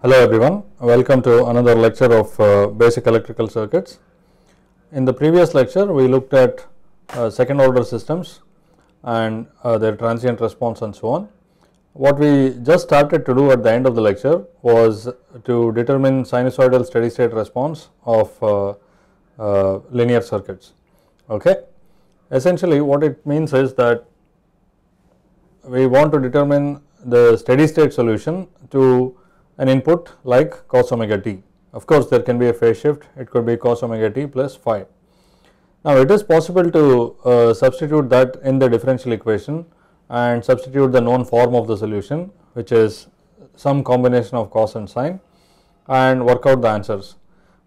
Hello everyone, welcome to another lecture of uh, basic electrical circuits. In the previous lecture, we looked at uh, second order systems and uh, their transient response and so on. What we just started to do at the end of the lecture was to determine sinusoidal steady state response of uh, uh, linear circuits. Okay. Essentially what it means is that we want to determine the steady state solution to an input like cos omega t. Of course, there can be a phase shift it could be cos omega t plus phi. Now, it is possible to uh, substitute that in the differential equation and substitute the known form of the solution which is some combination of cos and sine and work out the answers.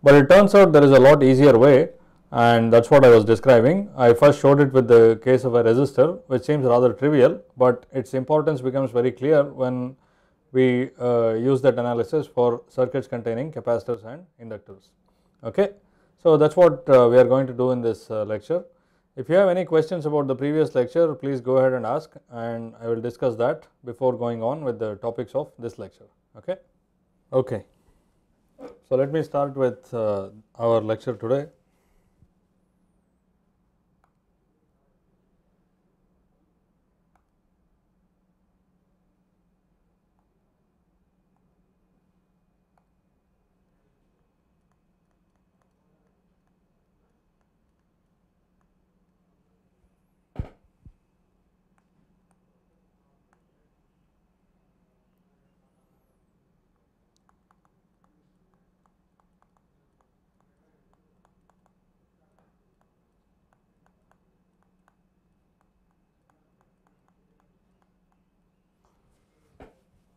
But it turns out there is a lot easier way and that is what I was describing. I first showed it with the case of a resistor which seems rather trivial, but its importance becomes very clear when we uh, use that analysis for circuits containing capacitors and inductors. Okay. So, that is what uh, we are going to do in this uh, lecture. If you have any questions about the previous lecture, please go ahead and ask and I will discuss that before going on with the topics of this lecture. Okay. Okay. So, let me start with uh, our lecture today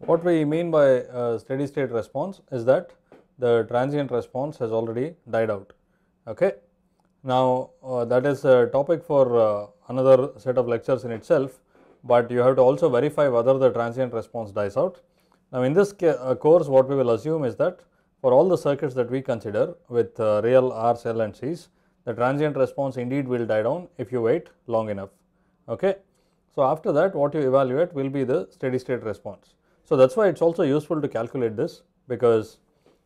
What we mean by steady state response is that the transient response has already died out. Okay. Now, uh, that is a topic for uh, another set of lectures in itself, but you have to also verify whether the transient response dies out. Now, in this uh, course what we will assume is that for all the circuits that we consider with uh, real R's, L and C's, the transient response indeed will die down if you wait long enough. Okay. So, after that what you evaluate will be the steady state response. So that is why it is also useful to calculate this because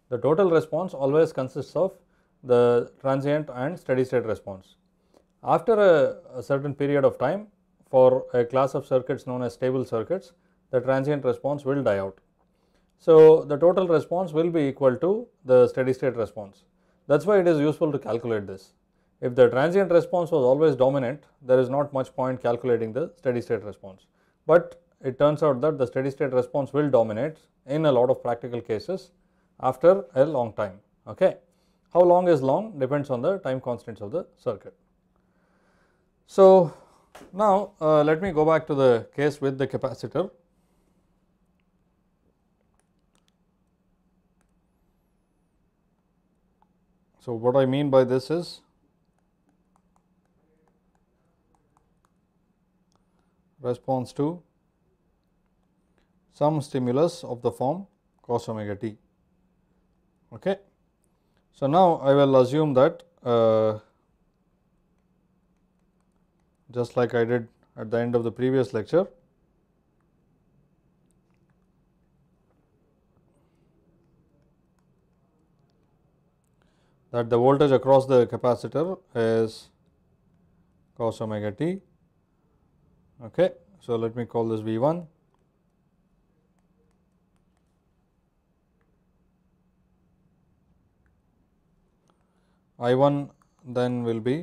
the total response always consists of the transient and steady state response. After a, a, certain period of time for a class of circuits known as stable circuits, the transient response will die out. So the total response will be equal to the steady state response. That is why it is useful to calculate this. If the transient response was always dominant, there is not much point calculating the steady state response. But it turns out that the steady state response will dominate in a lot of practical cases after a long time. Okay. How long is long depends on the time constants of the circuit. So, now uh, let me go back to the case with the capacitor. So, what I mean by this is response to some stimulus of the form cos omega t. Okay. So, now I will assume that uh, just like I did at the end of the previous lecture, that the voltage across the capacitor is cos omega t. Okay. So, let me call this V 1 I 1 then will be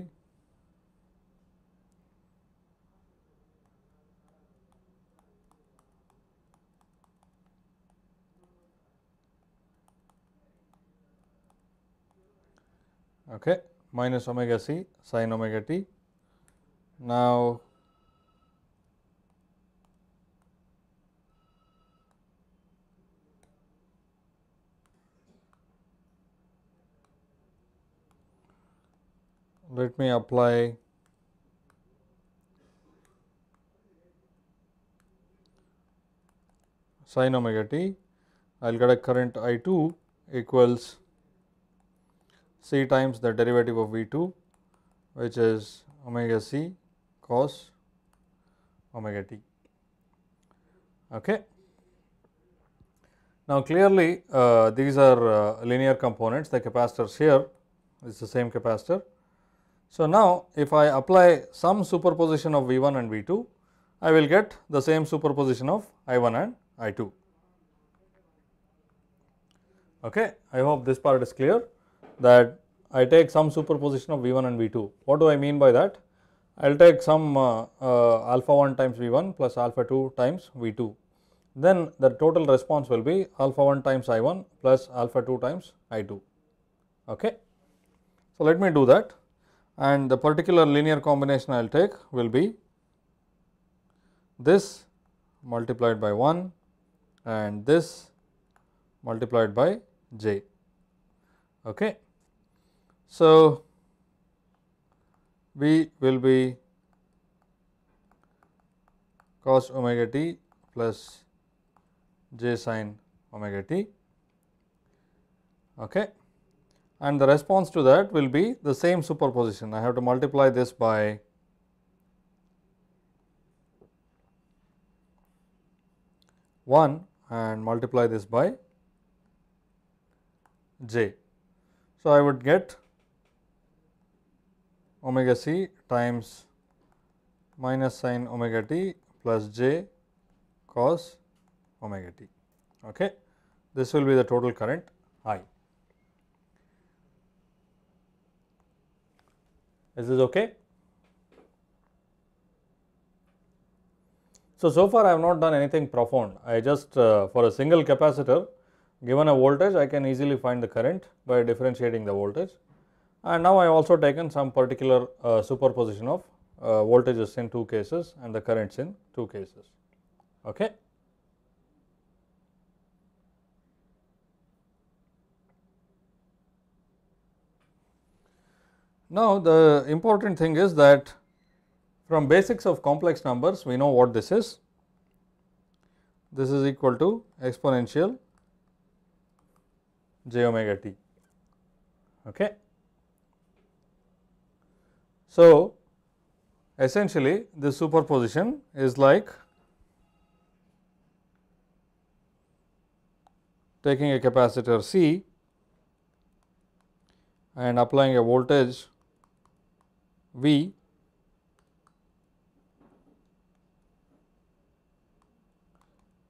okay minus omega c sine omega t. Now, let me apply sine omega t, I will get a current I 2 equals c times the derivative of V 2 which is omega c cos omega t. Okay. Now, clearly uh, these are uh, linear components the capacitors here is the same capacitor so, now if I apply some superposition of V 1 and V 2, I will get the same superposition of I 1 and I 2. Okay. I hope this part is clear that I take some superposition of V 1 and V 2. What do I mean by that? I will take some uh, uh, alpha 1 times V 1 plus alpha 2 times V 2. Then the total response will be alpha 1 times I 1 plus alpha 2 times I 2. Okay. So, let me do that and the particular linear combination I will take will be this multiplied by 1 and this multiplied by j. Okay. So, b will be cos omega t plus j sin omega t. Okay and the response to that will be the same superposition. I have to multiply this by one and multiply this by j. So, I would get omega c times minus sine omega t plus j cos omega t. Okay. This will be the total current I. Is this okay? So, so far I have not done anything profound. I just uh, for a single capacitor given a voltage I can easily find the current by differentiating the voltage and now I have also taken some particular uh, superposition of uh, voltages in two cases and the currents in two cases. Okay. Now, the important thing is that from basics of complex numbers we know what this is. This is equal to exponential j omega t. Okay. So, essentially this superposition is like taking a capacitor C and applying a voltage V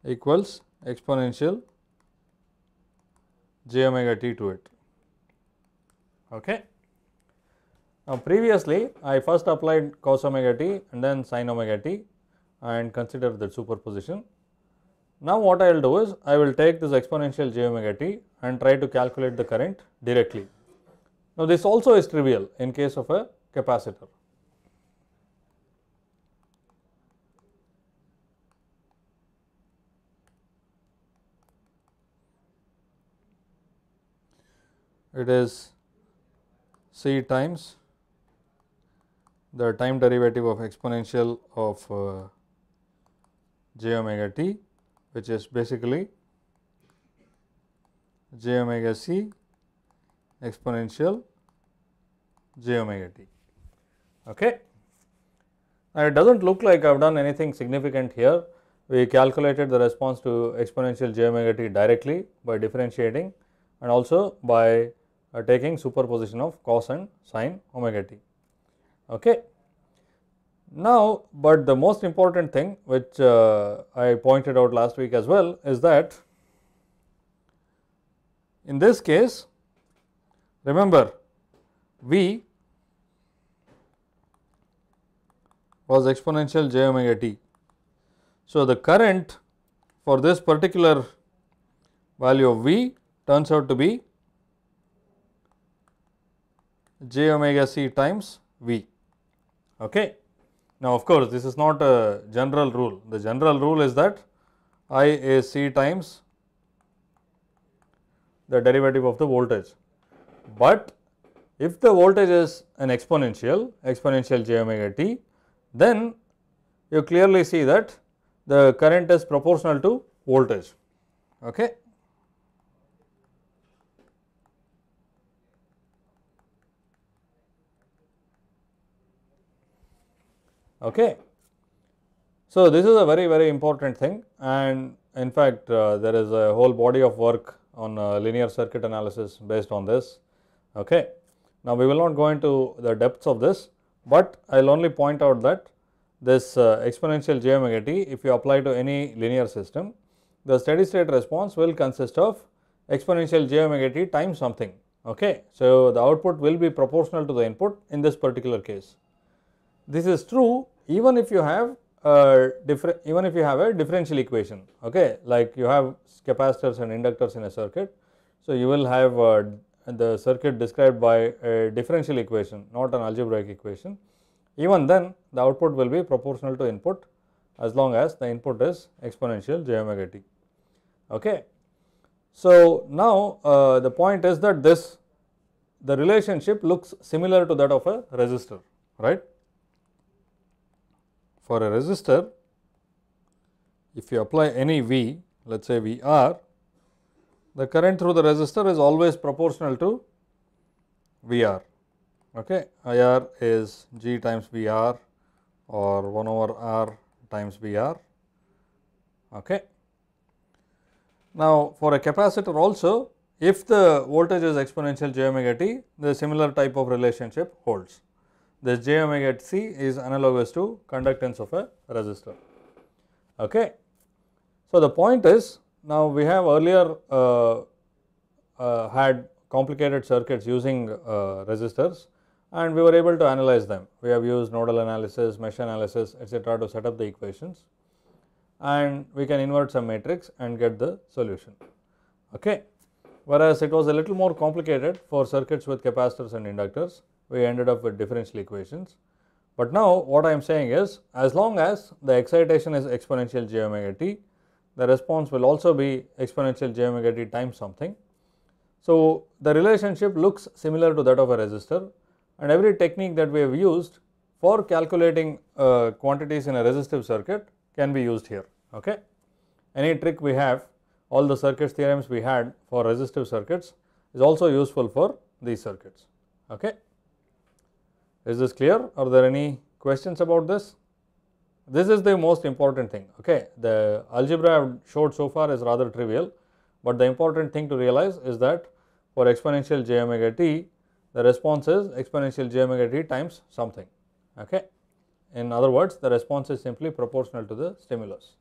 equals exponential j omega t to it. Okay. Now, previously I first applied cos omega t and then sin omega t and consider the superposition. Now, what I will do is I will take this exponential j omega t and try to calculate the current directly. Now, this also is trivial in case of a capacitor. It is C times the time derivative of exponential of uh, j omega t which is basically j omega c exponential j omega t. Okay. Now, it does not look like I have done anything significant here. We calculated the response to exponential j omega t directly by differentiating and also by uh, taking superposition of cos and sine omega t. Okay. Now, but the most important thing which uh, I pointed out last week as well is that in this case remember V was exponential j omega t. So, the current for this particular value of V turns out to be j omega c times V. Okay. Now, of course, this is not a general rule. The general rule is that I is c times the derivative of the voltage. But if the voltage is an exponential, exponential j omega t, then you clearly see that the current is proportional to voltage. Okay. Okay. So, this is a very very important thing and in fact, uh, there is a whole body of work on uh, linear circuit analysis based on this. Okay. Now, we will not go into the depths of this, but I will only point out that this uh, exponential j omega t if you apply to any linear system, the steady state response will consist of exponential j omega t times something. Okay. So, the output will be proportional to the input in this particular case. This is true even if you have a different even if you have a differential equation okay like you have capacitors and inductors in a circuit so you will have uh, the circuit described by a differential equation not an algebraic equation even then the output will be proportional to input as long as the input is exponential j omega t. Okay. So, now uh, the point is that this the relationship looks similar to that of a resistor right. For a resistor if you apply any V let us say V r the current through the resistor is always proportional to VR. Okay. IR is G times VR or 1 over R times VR. Okay. Now, for a capacitor also if the voltage is exponential j omega t the similar type of relationship holds. This j omega c is analogous to conductance of a resistor. Okay. So, the point is now we have earlier uh, uh, had complicated circuits using uh, resistors and we were able to analyze them. We have used nodal analysis, mesh analysis etc. to set up the equations and we can invert some matrix and get the solution. Okay. Whereas it was a little more complicated for circuits with capacitors and inductors, we ended up with differential equations. But now what I am saying is as long as the excitation is exponential j omega t the response will also be exponential j omega t times something. So, the relationship looks similar to that of a resistor and every technique that we have used for calculating uh, quantities in a resistive circuit can be used here. Okay? Any trick we have all the circuits theorems we had for resistive circuits is also useful for these circuits. Okay? Is this clear? Are there any questions about this? This is the most important thing, okay. The algebra I have showed so far is rather trivial, but the important thing to realize is that for exponential j omega t, the response is exponential j omega t times something, okay. In other words, the response is simply proportional to the stimulus.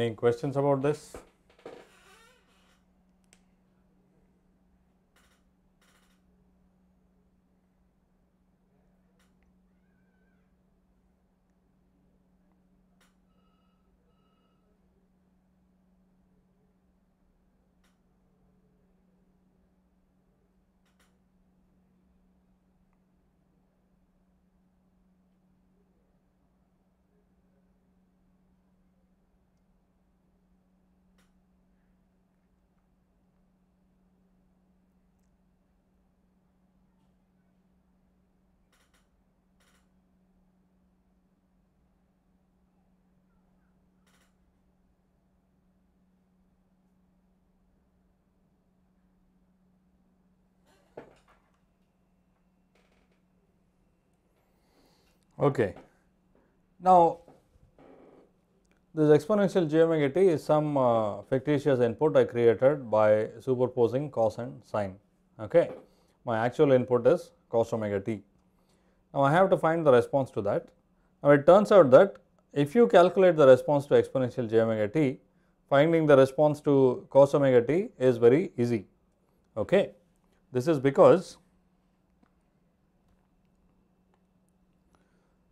Any questions about this? Okay. Now, this exponential j omega t is some uh, fictitious input I created by superposing cos and sine. Okay. My actual input is cos omega t. Now, I have to find the response to that. Now, it turns out that if you calculate the response to exponential j omega t, finding the response to cos omega t is very easy. Okay. This is because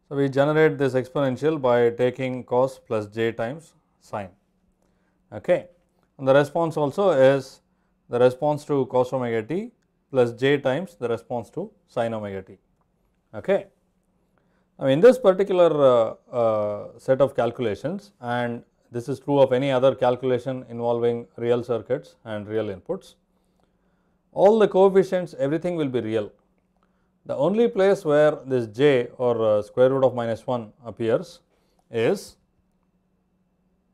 So, we generate this exponential by taking cos plus j times sine. Okay. And the response also is the response to cos omega t plus j times the response to sine omega t. Okay. Now, in this particular uh, uh, set of calculations and this is true of any other calculation involving real circuits and real inputs, all the coefficients everything will be real the only place where this j or uh, square root of minus 1 appears is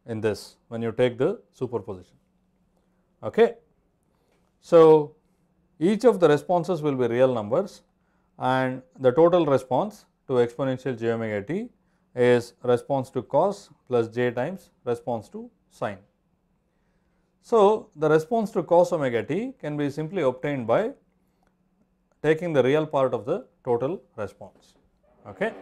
in this when you take the superposition. Okay. So, each of the responses will be real numbers and the total response to exponential j omega t is response to cos plus j times response to sine. So, the response to cos omega t can be simply obtained by taking the real part of the total response. Okay.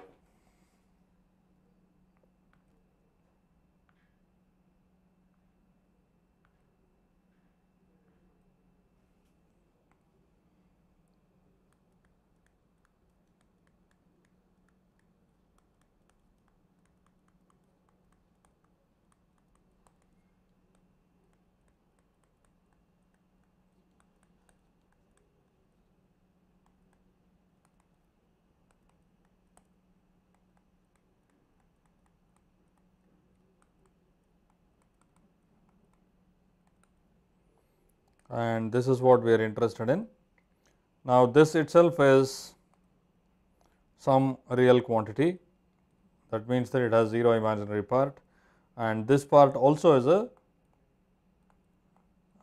and this is what we are interested in. Now, this itself is some real quantity that means that it has 0 imaginary part and this part also is a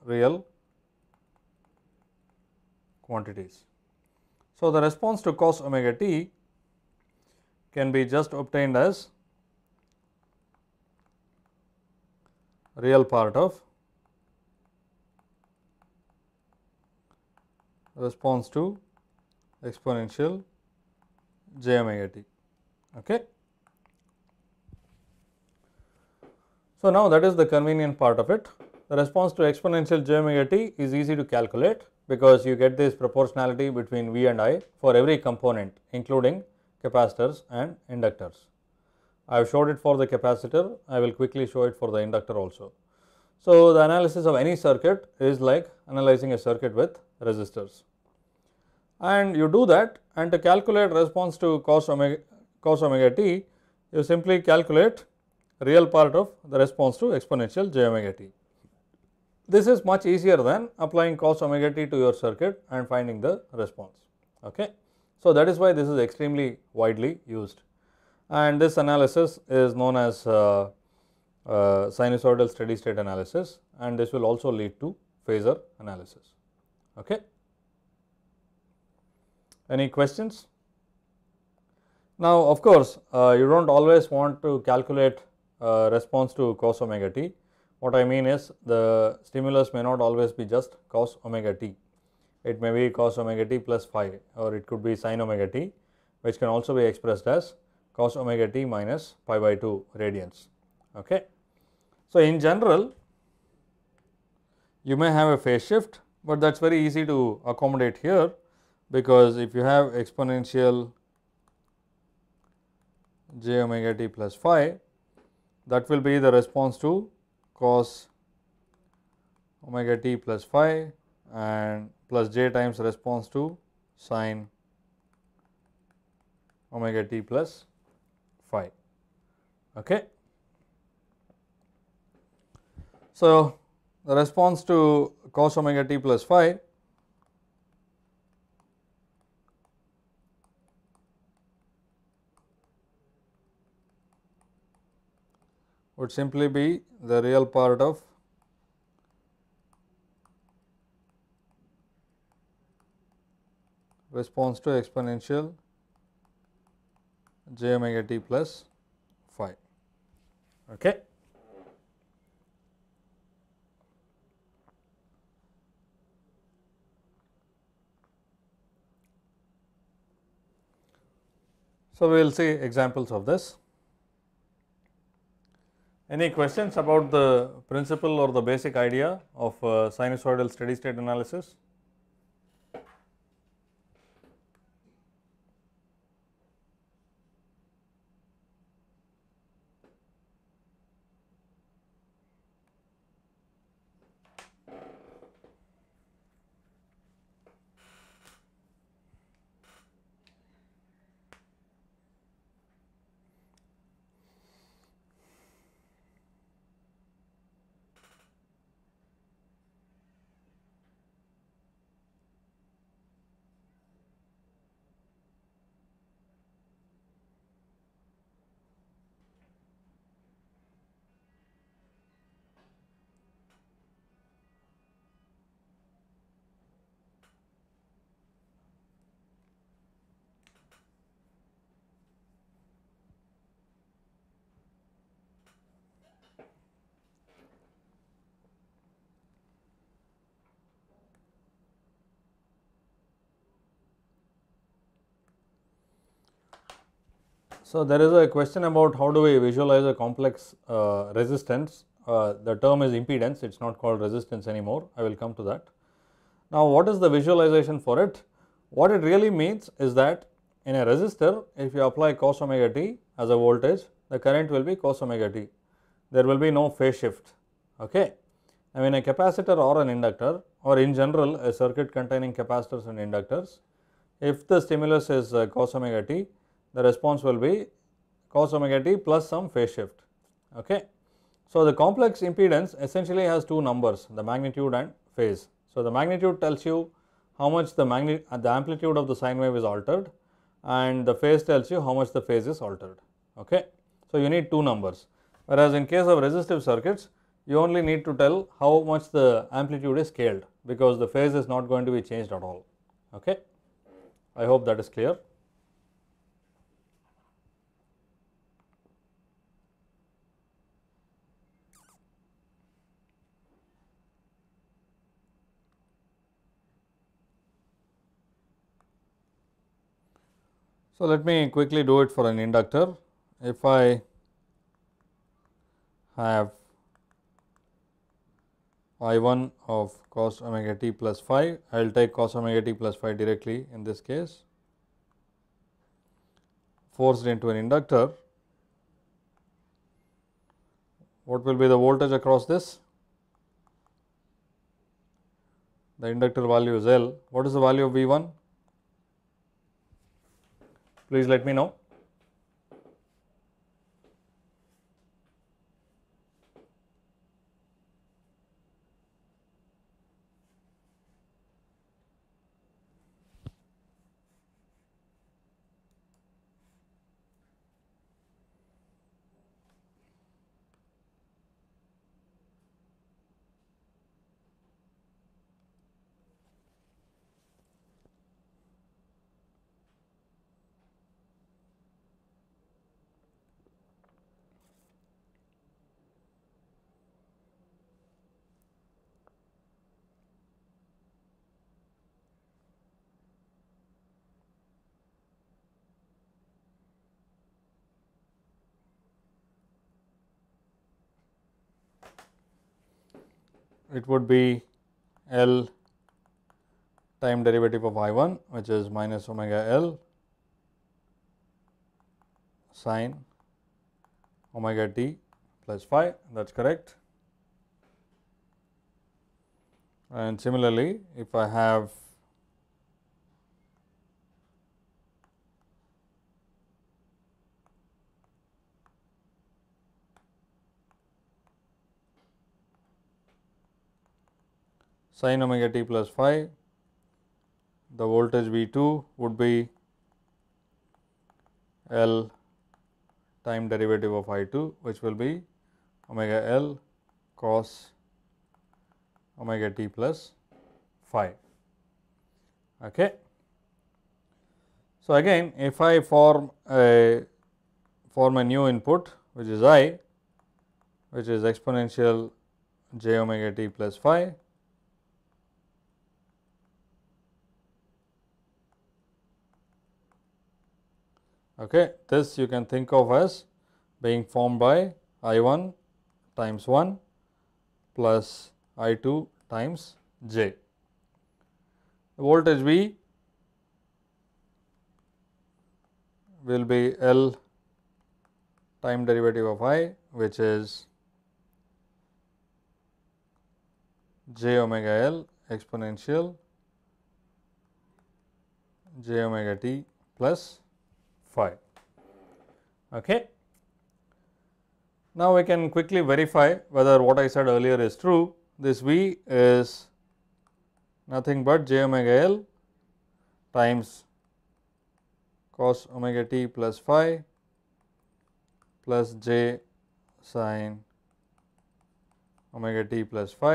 real quantities. So, the response to cos omega t can be just obtained as real part of response to exponential j omega t. Okay. So, now that is the convenient part of it. The response to exponential j omega t is easy to calculate because you get this proportionality between V and I for every component including capacitors and inductors. I have showed it for the capacitor, I will quickly show it for the inductor also. So, the analysis of any circuit is like analyzing a circuit with resistors and you do that and to calculate response to cos omega, cos omega t you simply calculate real part of the response to exponential j omega t. This is much easier than applying cos omega t to your circuit and finding the response. Okay. So, that is why this is extremely widely used and this analysis is known as uh, uh, sinusoidal steady state analysis and this will also lead to phasor analysis. Okay. Any questions? Now, of course, uh, you do not always want to calculate uh, response to cos omega t. What I mean is the stimulus may not always be just cos omega t. It may be cos omega t plus phi or it could be sin omega t which can also be expressed as cos omega t minus pi by 2 radians. Okay. So, in general you may have a phase shift, but that is very easy to accommodate here because if you have exponential j omega t plus phi that will be the response to cos omega t plus phi and plus j times response to sine omega t plus phi. Okay. So, the response to cos omega t plus phi would simply be the real part of response to exponential j omega t plus phi. Okay. So, we will see examples of this. Any questions about the principle or the basic idea of uh, sinusoidal steady state analysis? So, there is a question about how do we visualize a complex uh, resistance. Uh, the term is impedance, it is not called resistance anymore. I will come to that. Now, what is the visualization for it? What it really means is that in a resistor, if you apply cos omega t as a voltage, the current will be cos omega t. There will be no phase shift. Okay. I mean a capacitor or an inductor or in general a circuit containing capacitors and inductors, if the stimulus is uh, cos omega t, the response will be cos omega t plus some phase shift. Okay. So, the complex impedance essentially has two numbers the magnitude and phase. So, the magnitude tells you how much the magnitude uh, the amplitude of the sine wave is altered and the phase tells you how much the phase is altered. Okay. So, you need two numbers whereas in case of resistive circuits you only need to tell how much the amplitude is scaled because the phase is not going to be changed at all. Okay. I hope that is clear. So, let me quickly do it for an inductor. If I have I 1 of cos omega t plus phi, I will take cos omega t plus phi directly in this case forced into an inductor. What will be the voltage across this? The inductor value is L. What is the value of V 1? please let me know. it would be L time derivative of I 1 which is minus omega L sine omega t plus phi that is correct. And similarly, if I have sin omega t plus phi the voltage V 2 would be L time derivative of I 2 which will be omega L cos omega t plus phi. Okay. So, again if I form a form a new input which is I which is exponential j omega t plus phi Okay. This you can think of as being formed by I 1 times 1 plus I 2 times J. The voltage V will be L time derivative of I which is j omega L exponential j omega t plus 5. Okay. Now, we can quickly verify whether what I said earlier is true. This V is nothing but j omega L times cos omega t plus phi plus j sine omega t plus phi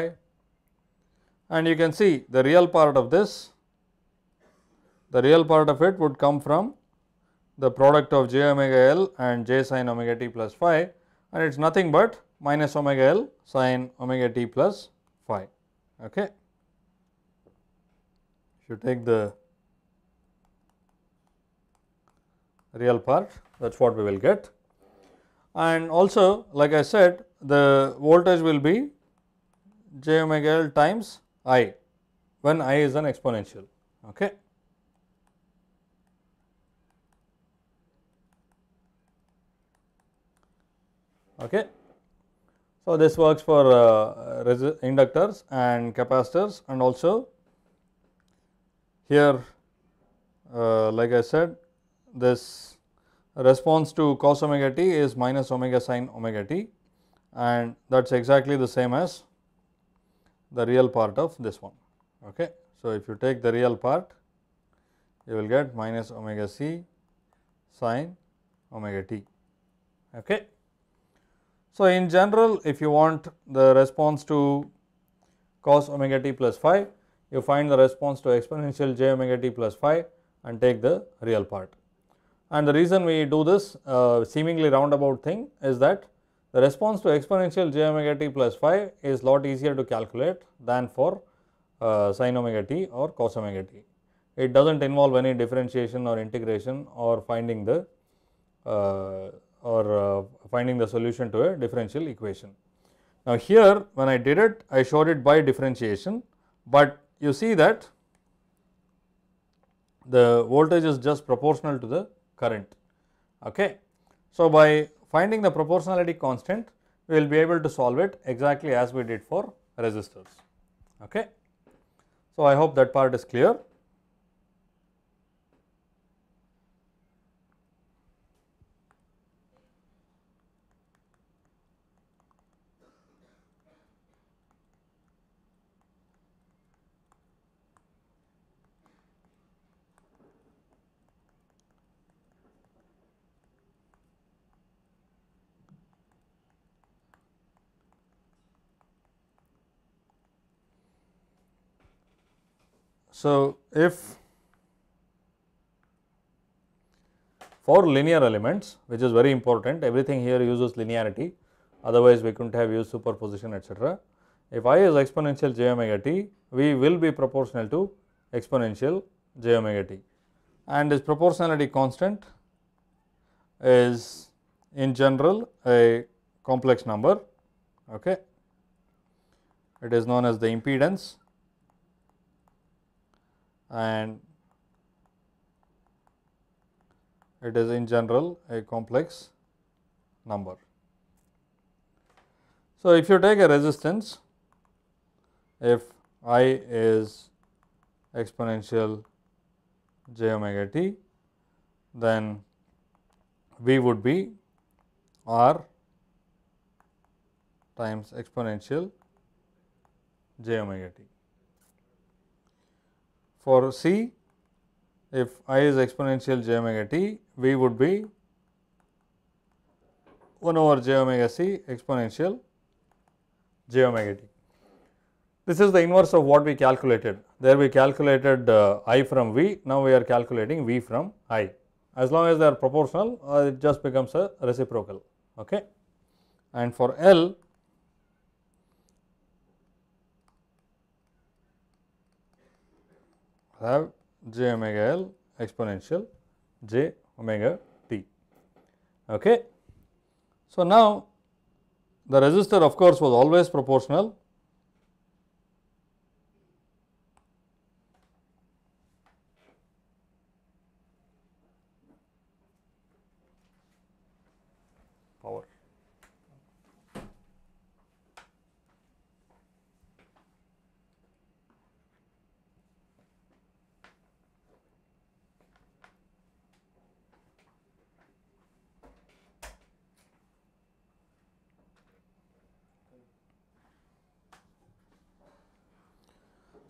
and you can see the real part of this the real part of it would come from the product of j omega l and j sine omega t plus phi and it is nothing but minus omega l sine omega t plus phi. Okay. If you take the real part that is what we will get and also like I said the voltage will be j omega l times i when i is an exponential. Okay. okay. So, this works for uh, inductors and capacitors and also here uh, like I said this response to cos omega t is minus omega sine omega t and that is exactly the same as the real part of this one. Okay. So, if you take the real part you will get minus omega c sine omega t. Okay. So, in general if you want the response to cos omega t plus phi, you find the response to exponential j omega t plus phi and take the real part. And the reason we do this uh, seemingly roundabout thing is that the response to exponential j omega t plus phi is lot easier to calculate than for uh, sin omega t or cos omega t. It does not involve any differentiation or integration or finding the uh, or uh, finding the solution to a differential equation. Now, here when I did it, I showed it by differentiation, but you see that the voltage is just proportional to the current. Okay. So, by finding the proportionality constant, we will be able to solve it exactly as we did for resistors. Okay. So, I hope that part is clear. So, if for linear elements which is very important everything here uses linearity otherwise we could not have used superposition etc. If i is exponential j omega t we will be proportional to exponential j omega t and this proportionality constant is in general a complex number okay it is known as the impedance and it is in general a complex number. So, if you take a resistance, if i is exponential j omega t, then v would be r times exponential j omega t. For C, if i is exponential j omega t, v would be 1 over j omega c exponential j omega t. This is the inverse of what we calculated. There we calculated uh, i from v, now we are calculating v from i. As long as they are proportional, uh, it just becomes a reciprocal. Okay. And for L, have j omega l exponential j omega t. Okay. So, now the resistor of course was always proportional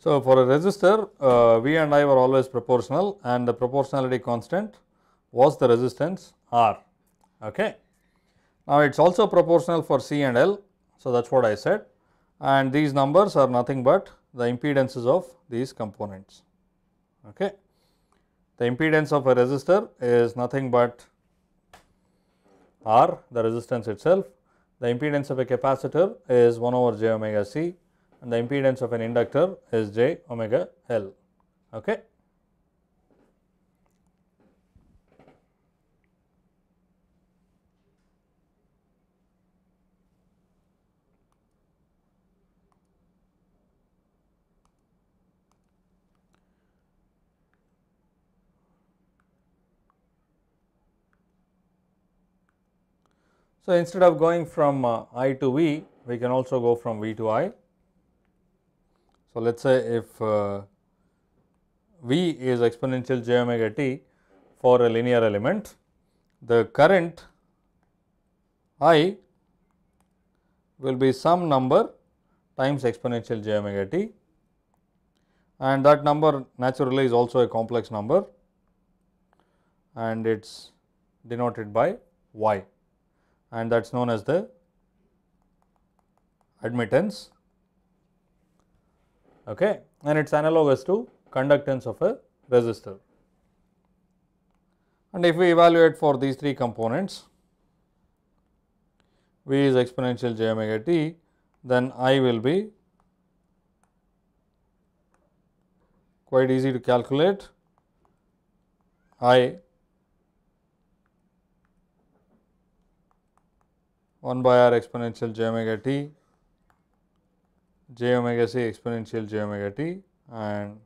So, for a resistor uh, V and I were always proportional and the proportionality constant was the resistance R. Okay. Now, it is also proportional for C and L. So, that is what I said and these numbers are nothing but the impedances of these components. Okay. The impedance of a resistor is nothing but R the resistance itself. The impedance of a capacitor is 1 over j omega c and the impedance of an inductor is j omega L. Okay. So, instead of going from uh, I to V, we can also go from V to I. So, let us say if uh, V is exponential j omega t for a linear element, the current I will be some number times exponential j omega t and that number naturally is also a complex number and it is denoted by y and that is known as the admittance okay and it is analogous to conductance of a resistor. And if we evaluate for these three components V is exponential j omega t then I will be quite easy to calculate I 1 by r exponential j omega t j omega c exponential j omega t and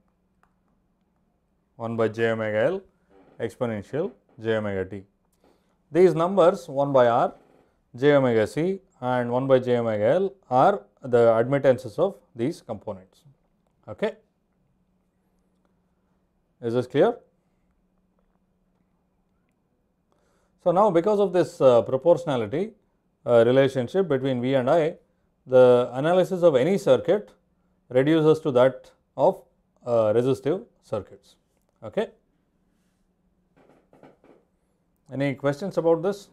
1 by j omega l exponential j omega t. These numbers 1 by r, j omega c and 1 by j omega l are the admittances of these components. Okay. Is this clear? So, now because of this uh, proportionality uh, relationship between V and I, the analysis of any circuit reduces to that of uh, resistive circuits. Okay. Any questions about this?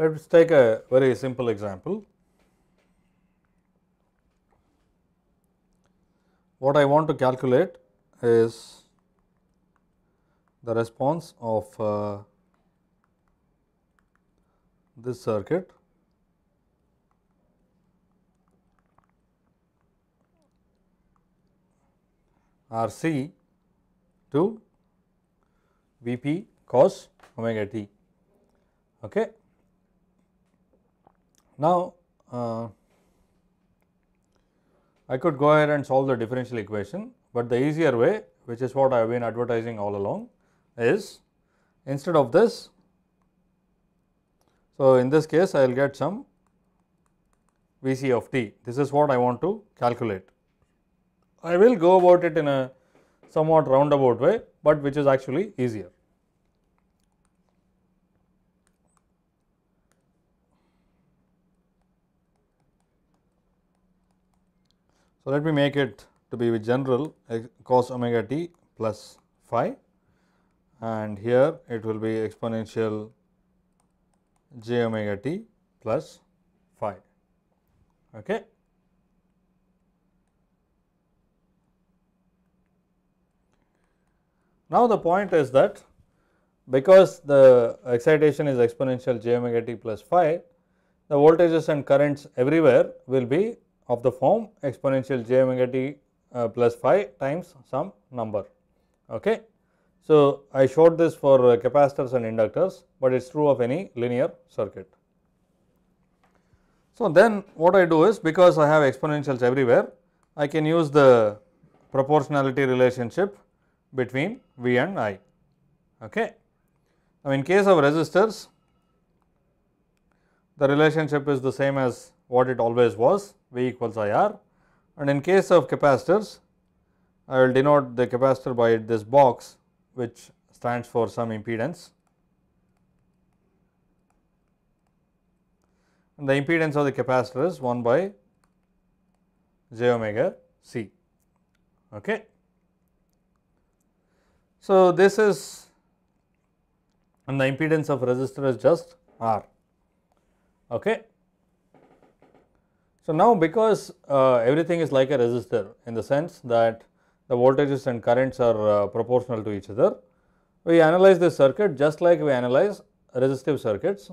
Let us take a very simple example. What I want to calculate is the response of uh, this circuit RC to Vp cos omega t. Okay. Now, uh, I could go ahead and solve the differential equation, but the easier way which is what I have been advertising all along is instead of this. So, in this case I will get some Vc of t, this is what I want to calculate. I will go about it in a somewhat roundabout way, but which is actually easier. So, let me make it to be with general cos omega t plus phi and here it will be exponential j omega t plus phi. Okay. Now, the point is that because the excitation is exponential j omega t plus phi, the voltages and currents everywhere will be of the form exponential j omega t uh, plus phi times some number. Okay. So, I showed this for uh, capacitors and inductors, but it is true of any linear circuit. So, then what I do is because I have exponentials everywhere, I can use the proportionality relationship between V and I. Okay. Now, in case of resistors, the relationship is the same as what it always was. V equals IR and in case of capacitors I will denote the capacitor by this box which stands for some impedance and the impedance of the capacitor is 1 by j omega c. Okay. So, this is and the impedance of resistor is just R. Okay. So, now because uh, everything is like a resistor in the sense that the voltages and currents are uh, proportional to each other, we analyze this circuit just like we analyze resistive circuits.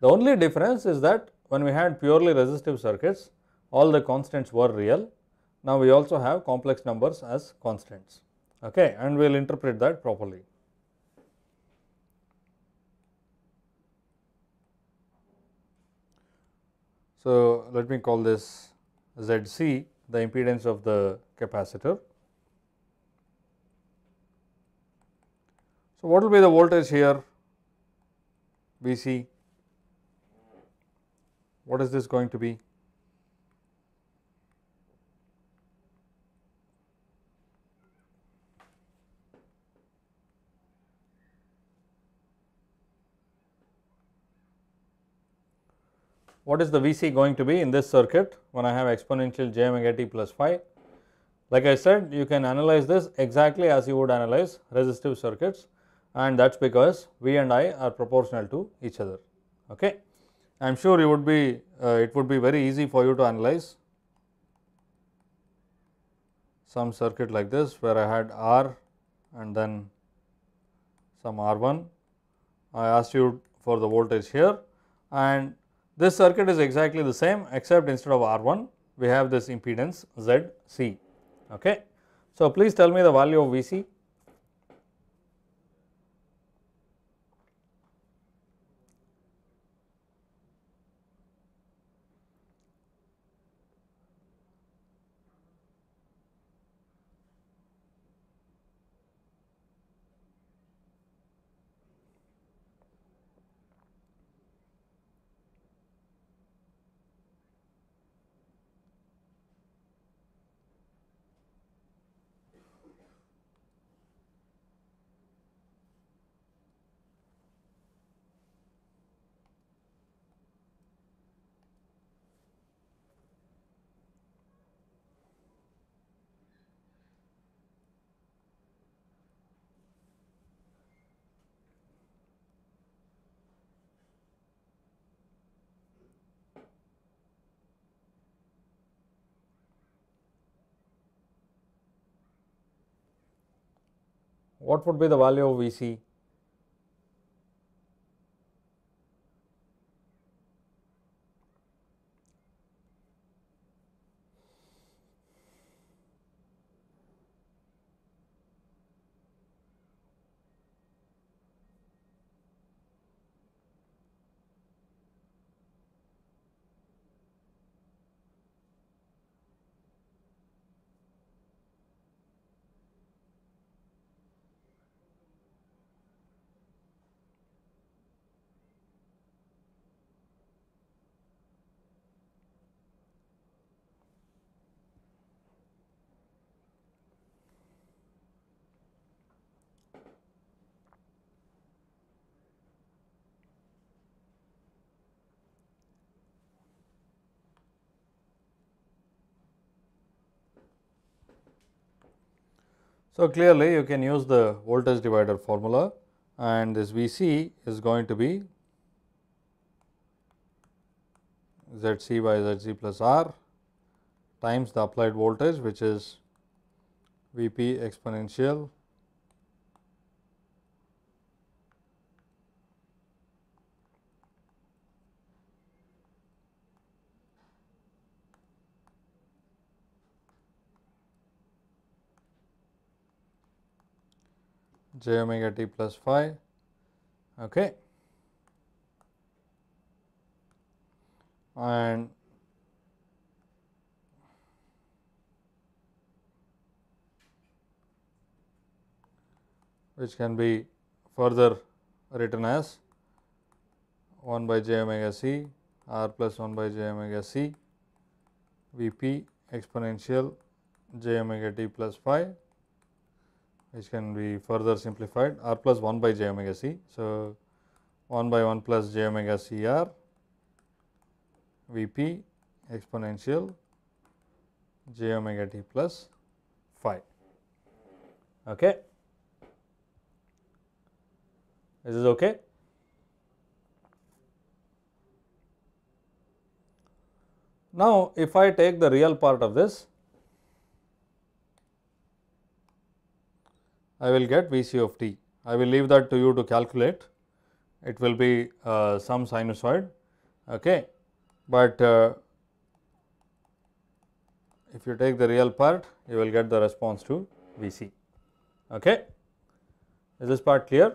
The only difference is that when we had purely resistive circuits, all the constants were real. Now, we also have complex numbers as constants okay, and we will interpret that properly. So, let me call this ZC the impedance of the capacitor. So, what will be the voltage here VC? What is this going to be? what is the Vc going to be in this circuit when I have exponential j omega t plus phi. Like I said you can analyze this exactly as you would analyze resistive circuits and that is because V and I are proportional to each other. Okay. I am sure you would be uh, it would be very easy for you to analyze some circuit like this where I had R and then some R1. I asked you for the voltage here and this circuit is exactly the same except instead of R1 we have this impedance ZC. Okay. So, please tell me the value of VC. what would be the value of VC So, clearly you can use the voltage divider formula and this V c is going to be Z c by Z c plus R times the applied voltage which is V p exponential j omega t plus phi. Okay. And which can be further written as 1 by j omega c r plus 1 by j omega c v p exponential j omega t plus phi which can be further simplified r plus 1 by j omega c. So, 1 by 1 plus j omega c r v p exponential j omega t plus phi. Okay. This is okay. Now, if I take the real part of this, I will get Vc of t. I will leave that to you to calculate. It will be uh, some sinusoid, okay. but uh, if you take the real part, you will get the response to Vc. Okay. Is this part clear? In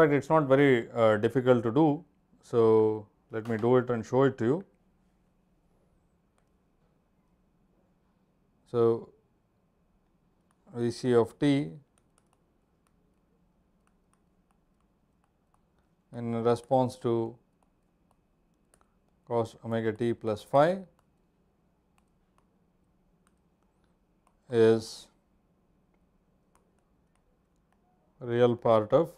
fact, it is not very uh, difficult to do. So, let me do it and show it to you. So, V c of t in response to cos omega t plus phi is real part of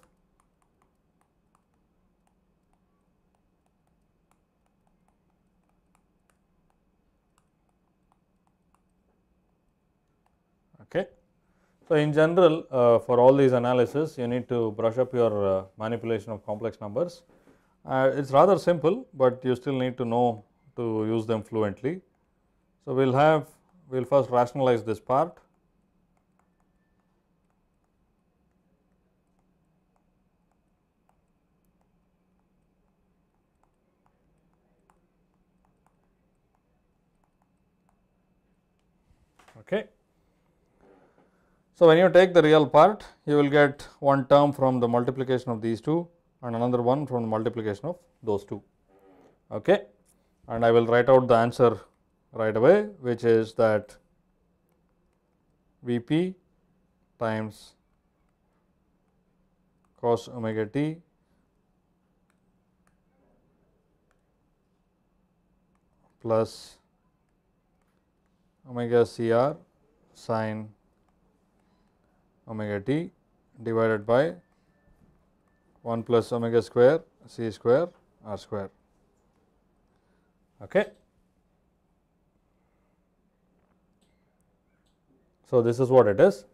So, in general uh, for all these analysis you need to brush up your uh, manipulation of complex numbers. Uh, it is rather simple, but you still need to know to use them fluently. So, we will have we will first rationalize this part. Okay. So, when you take the real part, you will get one term from the multiplication of these two and another one from the multiplication of those two. Okay. And I will write out the answer right away, which is that Vp times cos omega t plus omega Cr sine omega t divided by 1 plus omega square c square r square. Okay. So, this is what it is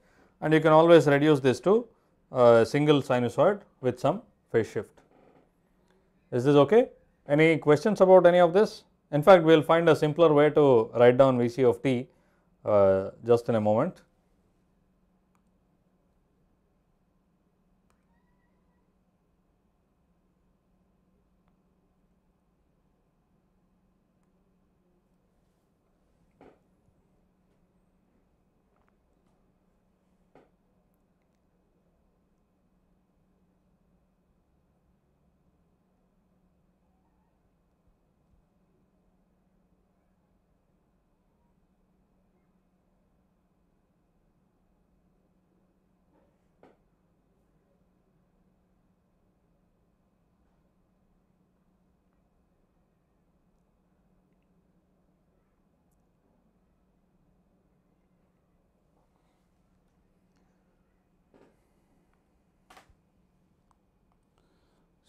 and you can always reduce this to a single sinusoid with some phase shift. Is this okay? Any questions about any of this? In fact, we will find a simpler way to write down Vc of t uh, just in a moment.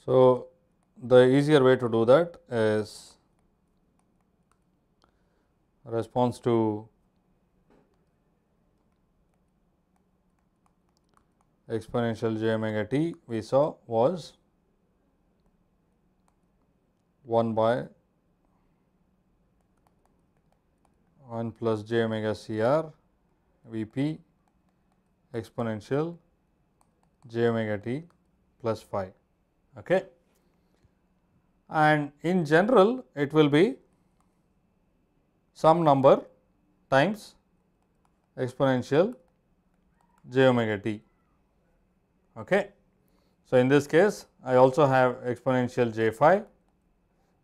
So, the easier way to do that is response to exponential j omega t we saw was 1 by 1 plus j omega c r v p exponential j omega t plus phi okay. and in general it will be some number times exponential j omega t. Okay. So, in this case I also have exponential j phi.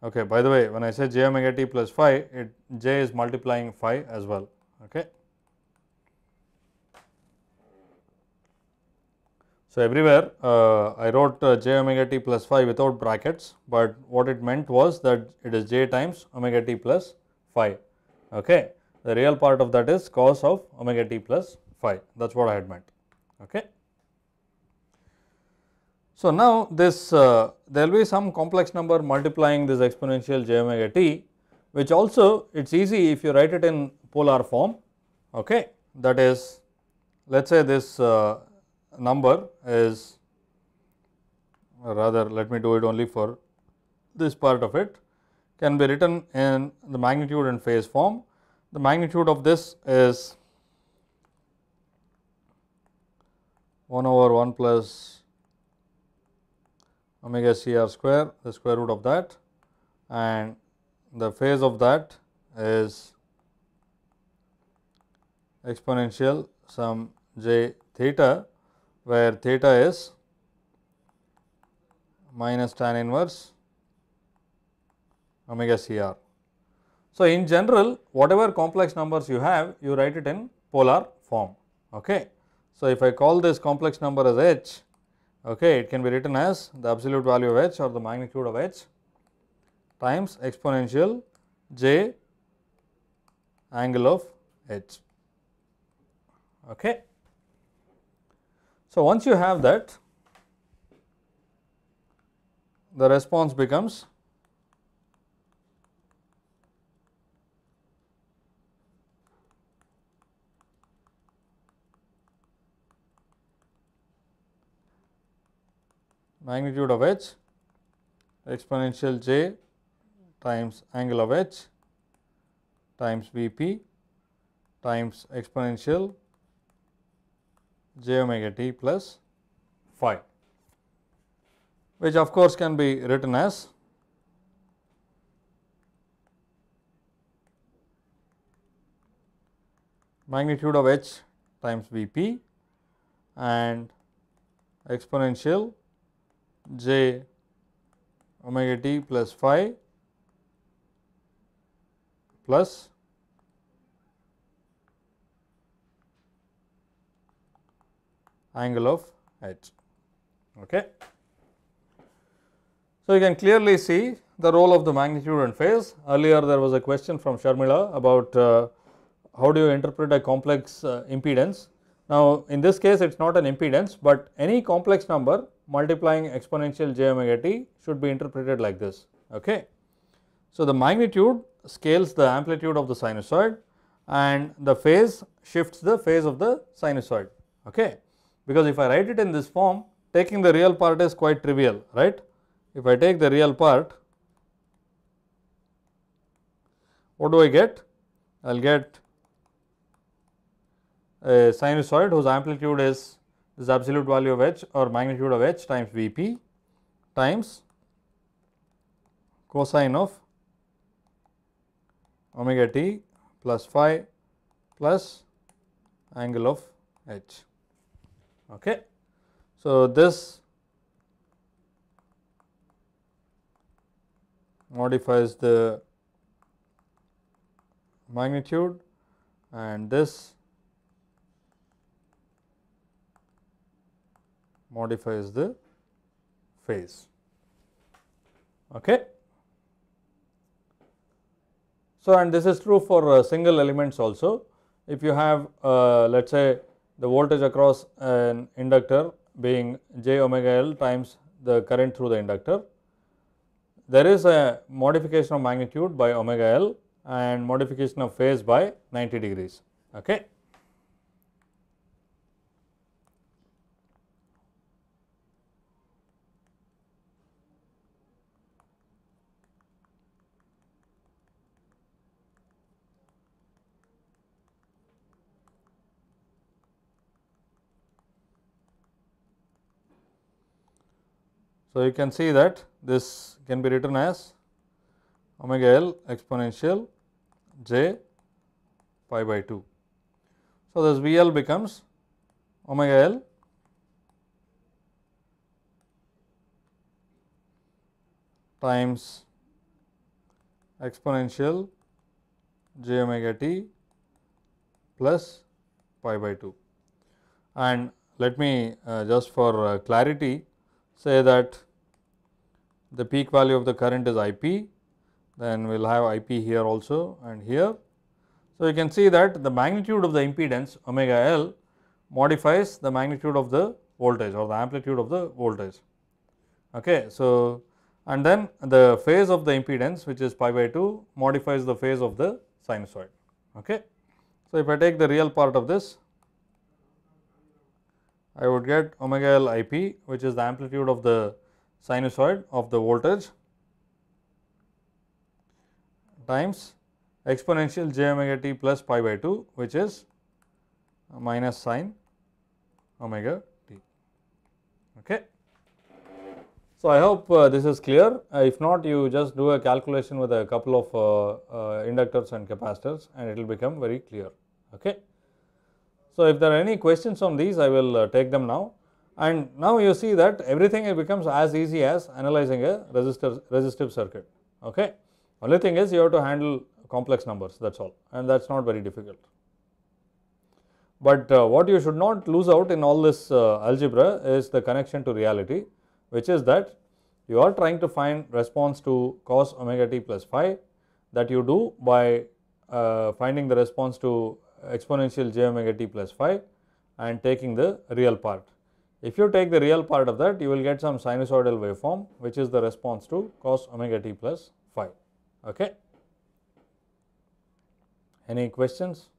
Okay. By the way, when I say j omega t plus phi, it j is multiplying phi as well. Okay. So, everywhere uh, I wrote uh, j omega t plus phi without brackets, but what it meant was that it is j times omega t plus phi. Okay. The real part of that is cos of omega t plus phi, that is what I had meant. Okay. So, now this uh, there will be some complex number multiplying this exponential j omega t, which also it is easy if you write it in polar form. Okay. That is let us say this uh, number is rather let me do it only for this part of it can be written in the magnitude and phase form. The magnitude of this is 1 over 1 plus omega c r square the square root of that and the phase of that is exponential some j theta where theta is minus tan inverse omega CR. So, in general whatever complex numbers you have you write it in polar form. Okay. So, if I call this complex number as h okay, it can be written as the absolute value of h or the magnitude of h times exponential j angle of h. Okay. So, once you have that the response becomes magnitude of h exponential j times angle of h times V p times exponential j omega t plus phi which of course can be written as magnitude of h times V p and exponential j omega t plus phi plus angle of H. Okay. So, you can clearly see the role of the magnitude and phase. Earlier there was a question from Sharmila about uh, how do you interpret a complex uh, impedance. Now, in this case it is not an impedance, but any complex number multiplying exponential j omega t should be interpreted like this. Okay. So, the magnitude scales the amplitude of the sinusoid and the phase shifts the phase of the sinusoid. Okay because if I write it in this form taking the real part is quite trivial right. If I take the real part what do I get? I will get a sinusoid whose amplitude is this absolute value of h or magnitude of h times V p times cosine of omega t plus phi plus angle of h. Okay. So, this modifies the magnitude and this modifies the phase. Okay. So, and this is true for uh, single elements also. If you have uh, let us say the voltage across an inductor being j omega l times the current through the inductor. There is a modification of magnitude by omega l and modification of phase by 90 degrees. Okay. So, you can see that this can be written as omega L exponential j pi by 2. So, this V L becomes omega L times exponential j omega t plus pi by 2. And let me uh, just for uh, clarity say that the peak value of the current is I p, then we will have I p here also and here. So, you can see that the magnitude of the impedance omega L modifies the magnitude of the voltage or the amplitude of the voltage. Okay. So, and then the phase of the impedance which is pi by 2 modifies the phase of the sinusoid. Okay. So, if I take the real part of this I would get omega L I p which is the amplitude of the sinusoid of the voltage times exponential j omega t plus pi by 2 which is minus sine omega t. Okay. So, I hope uh, this is clear uh, if not you just do a calculation with a couple of uh, uh inductors and capacitors and it will become very clear. Okay. So, if there are any questions on these, I will uh, take them now. And now you see that everything becomes as easy as analyzing a resistor, resistive circuit. Okay. Only thing is you have to handle complex numbers that is all and that is not very difficult. But uh, what you should not lose out in all this uh, algebra is the connection to reality which is that you are trying to find response to cos omega t plus phi that you do by uh, finding the response to exponential j omega t plus phi and taking the real part. If you take the real part of that, you will get some sinusoidal waveform which is the response to cos omega t plus phi. Okay. Any questions?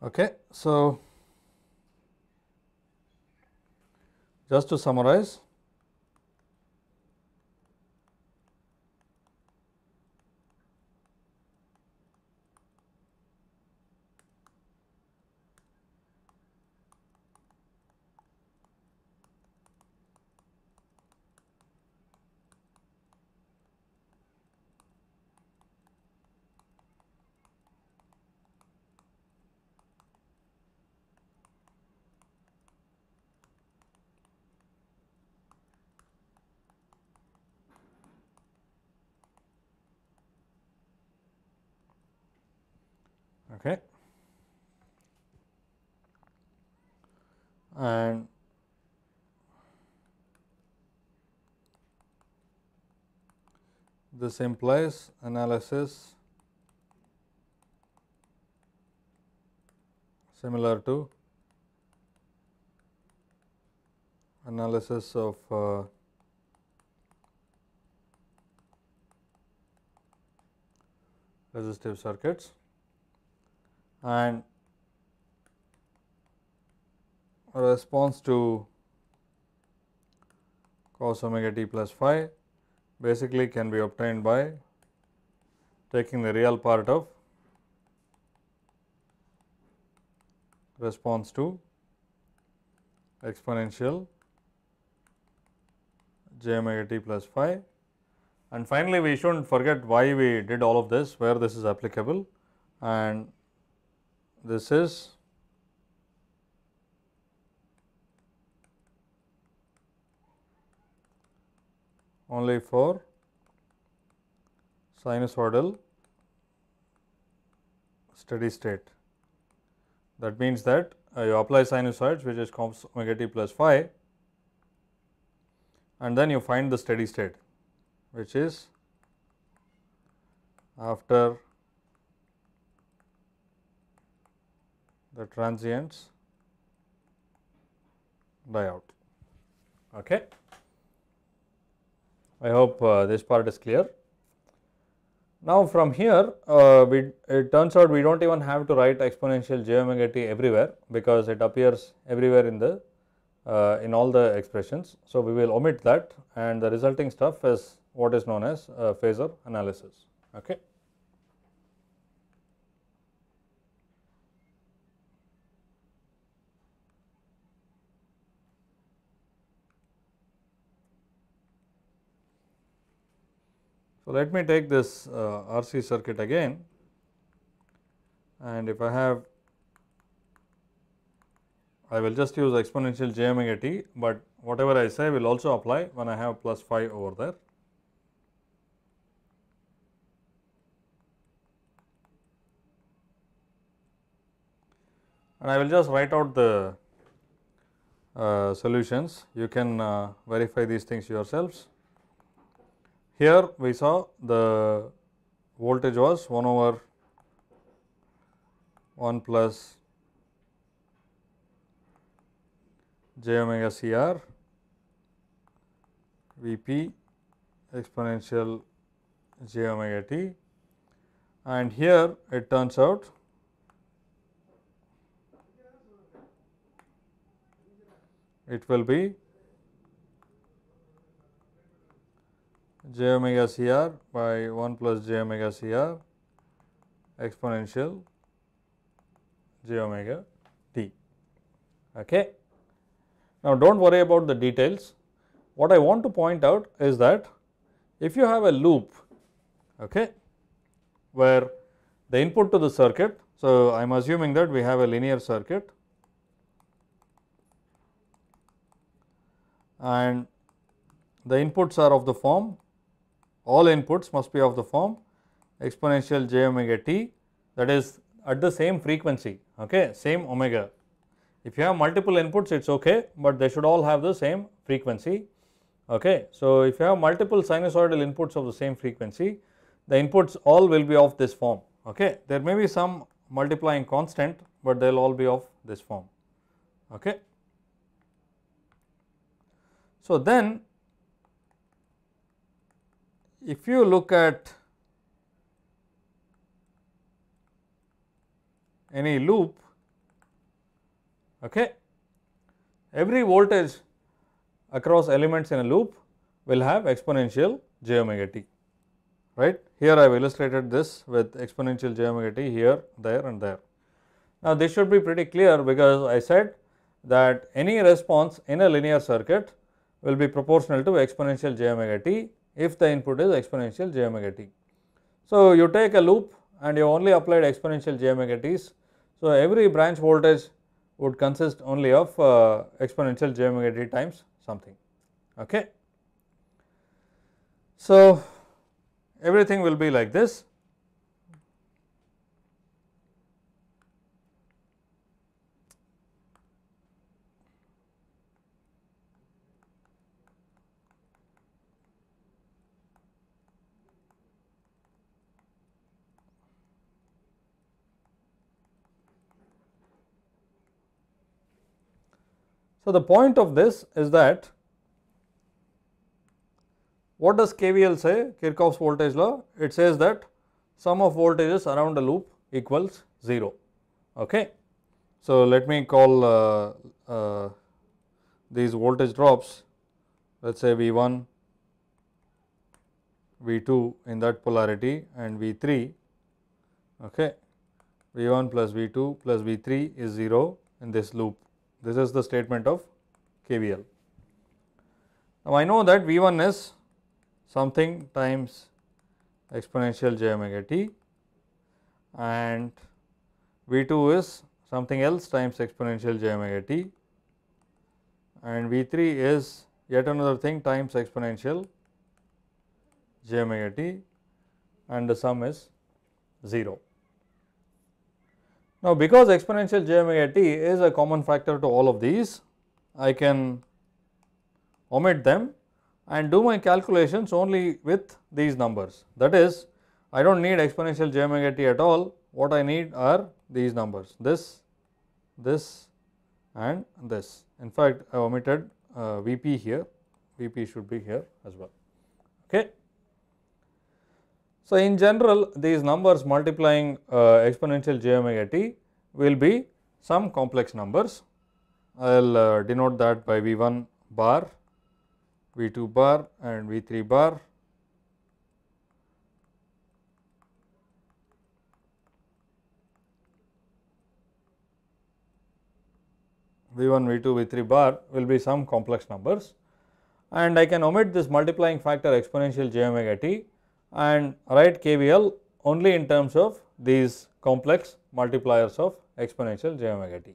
Okay, so just to summarize this implies analysis similar to analysis of uh, resistive circuits and response to cos omega t plus phi basically can be obtained by taking the real part of response to exponential j omega t plus phi. And finally, we should not forget why we did all of this, where this is applicable and this is only for sinusoidal steady state. That means that uh, you apply sinusoids which is comps omega t plus phi and then you find the steady state which is after the transients die out. Okay. I hope uh, this part is clear. Now from here uh, we, it turns out we do not even have to write exponential j omega t everywhere because it appears everywhere in the uh, in all the expressions. So we will omit that and the resulting stuff is what is known as uh, phasor analysis. Okay. So, let me take this uh, RC circuit again and if I have I will just use exponential j omega t, but whatever I say will also apply when I have plus five over there. And I will just write out the uh, solutions. You can uh, verify these things yourselves. Here we saw the voltage was 1 over 1 plus j omega C r V p exponential j omega t and here it turns out it will be j omega C r by 1 plus j omega C r exponential j omega t. Okay. Now, do not worry about the details. What I want to point out is that if you have a loop okay, where the input to the circuit, so I am assuming that we have a linear circuit and the inputs are of the form all inputs must be of the form exponential j omega t that is at the same frequency, okay, same omega. If you have multiple inputs it is okay, but they should all have the same frequency. Okay. So, if you have multiple sinusoidal inputs of the same frequency, the inputs all will be of this form. Okay. There may be some multiplying constant, but they will all be of this form. Okay. So, then if you look at any loop, okay, every voltage across elements in a loop will have exponential j omega t right. Here I have illustrated this with exponential j omega t here, there and there. Now, this should be pretty clear because I said that any response in a linear circuit will be proportional to exponential j omega t if the input is exponential j omega t. So, you take a loop and you only applied exponential j omega t's. So, every branch voltage would consist only of uh, exponential j omega t times something. Okay. So, everything will be like this So, the point of this is that what does KVL say Kirchhoff's voltage law? It says that sum of voltages around a loop equals 0. Okay. So, let me call uh, uh, these voltage drops let us say V1, V2 in that polarity and V3 okay. V1 plus V2 plus V3 is 0 in this loop this is the statement of KVL. Now, I know that V1 is something times exponential j omega t and V2 is something else times exponential j omega t and V3 is yet another thing times exponential j omega t and the sum is 0. Now, because exponential j omega t is a common factor to all of these, I can omit them and do my calculations only with these numbers. That is, I do not need exponential j omega t at all, what I need are these numbers, this, this and this. In fact, I omitted uh, Vp here, Vp should be here as well. Okay. So, in general these numbers multiplying uh, exponential j omega t will be some complex numbers. I will uh, denote that by V1 bar, V2 bar and V3 bar. V1, V2, V3 bar will be some complex numbers and I can omit this multiplying factor exponential j omega t and write KVL only in terms of these complex multipliers of exponential j omega t.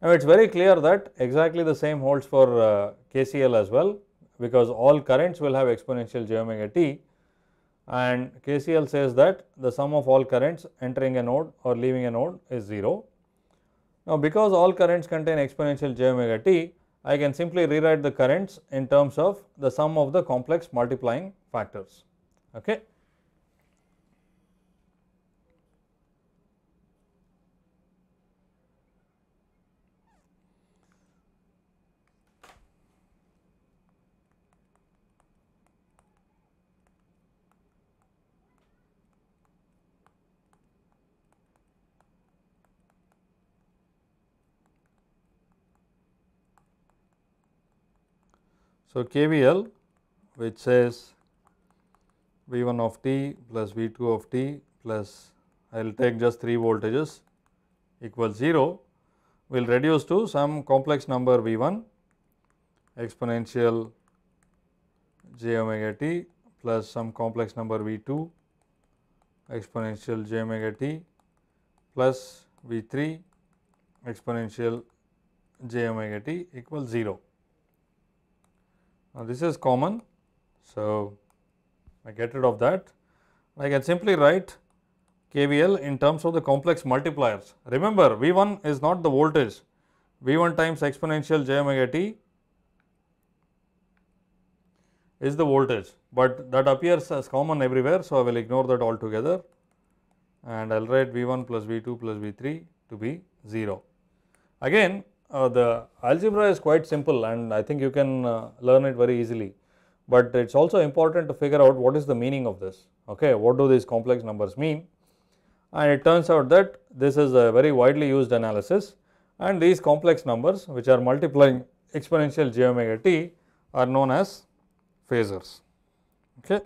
Now, it is very clear that exactly the same holds for uh, KCL as well because all currents will have exponential j omega t and KCL says that the sum of all currents entering a node or leaving a node is 0. Now, because all currents contain exponential j omega t, I can simply rewrite the currents in terms of the sum of the complex multiplying factors. Okay. So, KVL which says V1 of t plus V2 of t plus I will take just 3 voltages equals 0 will reduce to some complex number V1 exponential j omega t plus some complex number V2 exponential j omega t plus V3 exponential j omega t equals 0. Now, this is common. So, I get rid of that. I can simply write KVL in terms of the complex multipliers. Remember V1 is not the voltage, V1 times exponential j omega t is the voltage, but that appears as common everywhere. So, I will ignore that altogether and I will write V1 plus V2 plus V3 to be 0. Again uh, the algebra is quite simple and I think you can uh, learn it very easily but it's also important to figure out what is the meaning of this okay what do these complex numbers mean and it turns out that this is a very widely used analysis and these complex numbers which are multiplying exponential j omega t are known as phasors okay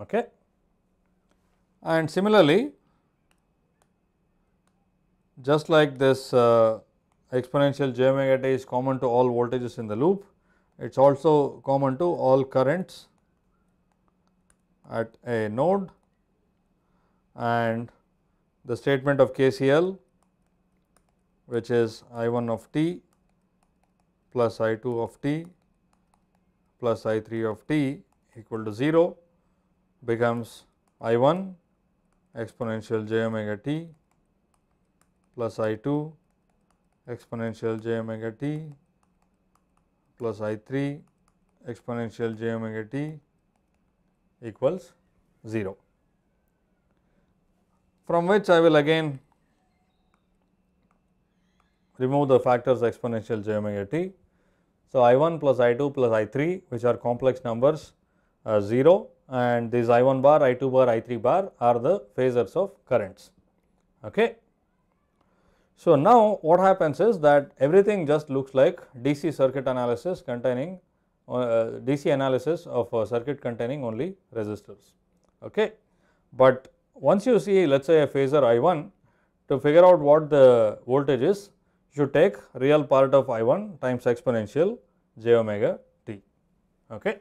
okay and similarly just like this uh, exponential j omega t is common to all voltages in the loop, it is also common to all currents at a node and the statement of KCL which is I 1 of t plus I 2 of t plus I 3 of t equal to 0 becomes I 1 exponential j omega t plus I 2 exponential j omega t plus I 3 exponential j omega t equals 0 from which I will again remove the factors exponential j omega t. So, I 1 plus I 2 plus I 3 which are complex numbers are 0 and these I 1 bar, I 2 bar, I 3 bar are the phasors of currents. Okay. So, now what happens is that everything just looks like DC circuit analysis containing uh, DC analysis of a uh, circuit containing only resistors. Okay. But once you see let us say a phasor I1 to figure out what the voltage is you take real part of I1 times exponential j omega t. Okay.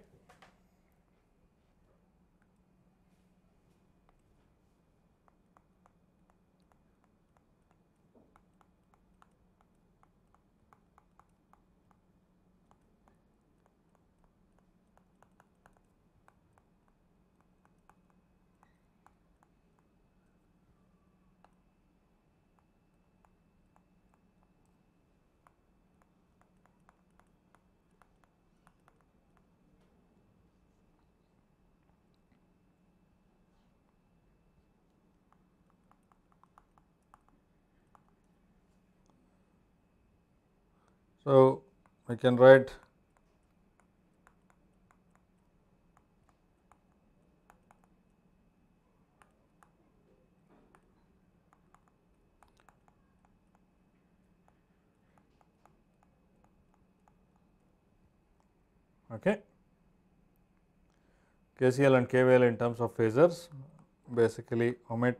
So, I can write okay. KCL and KVL in terms of phasors basically omit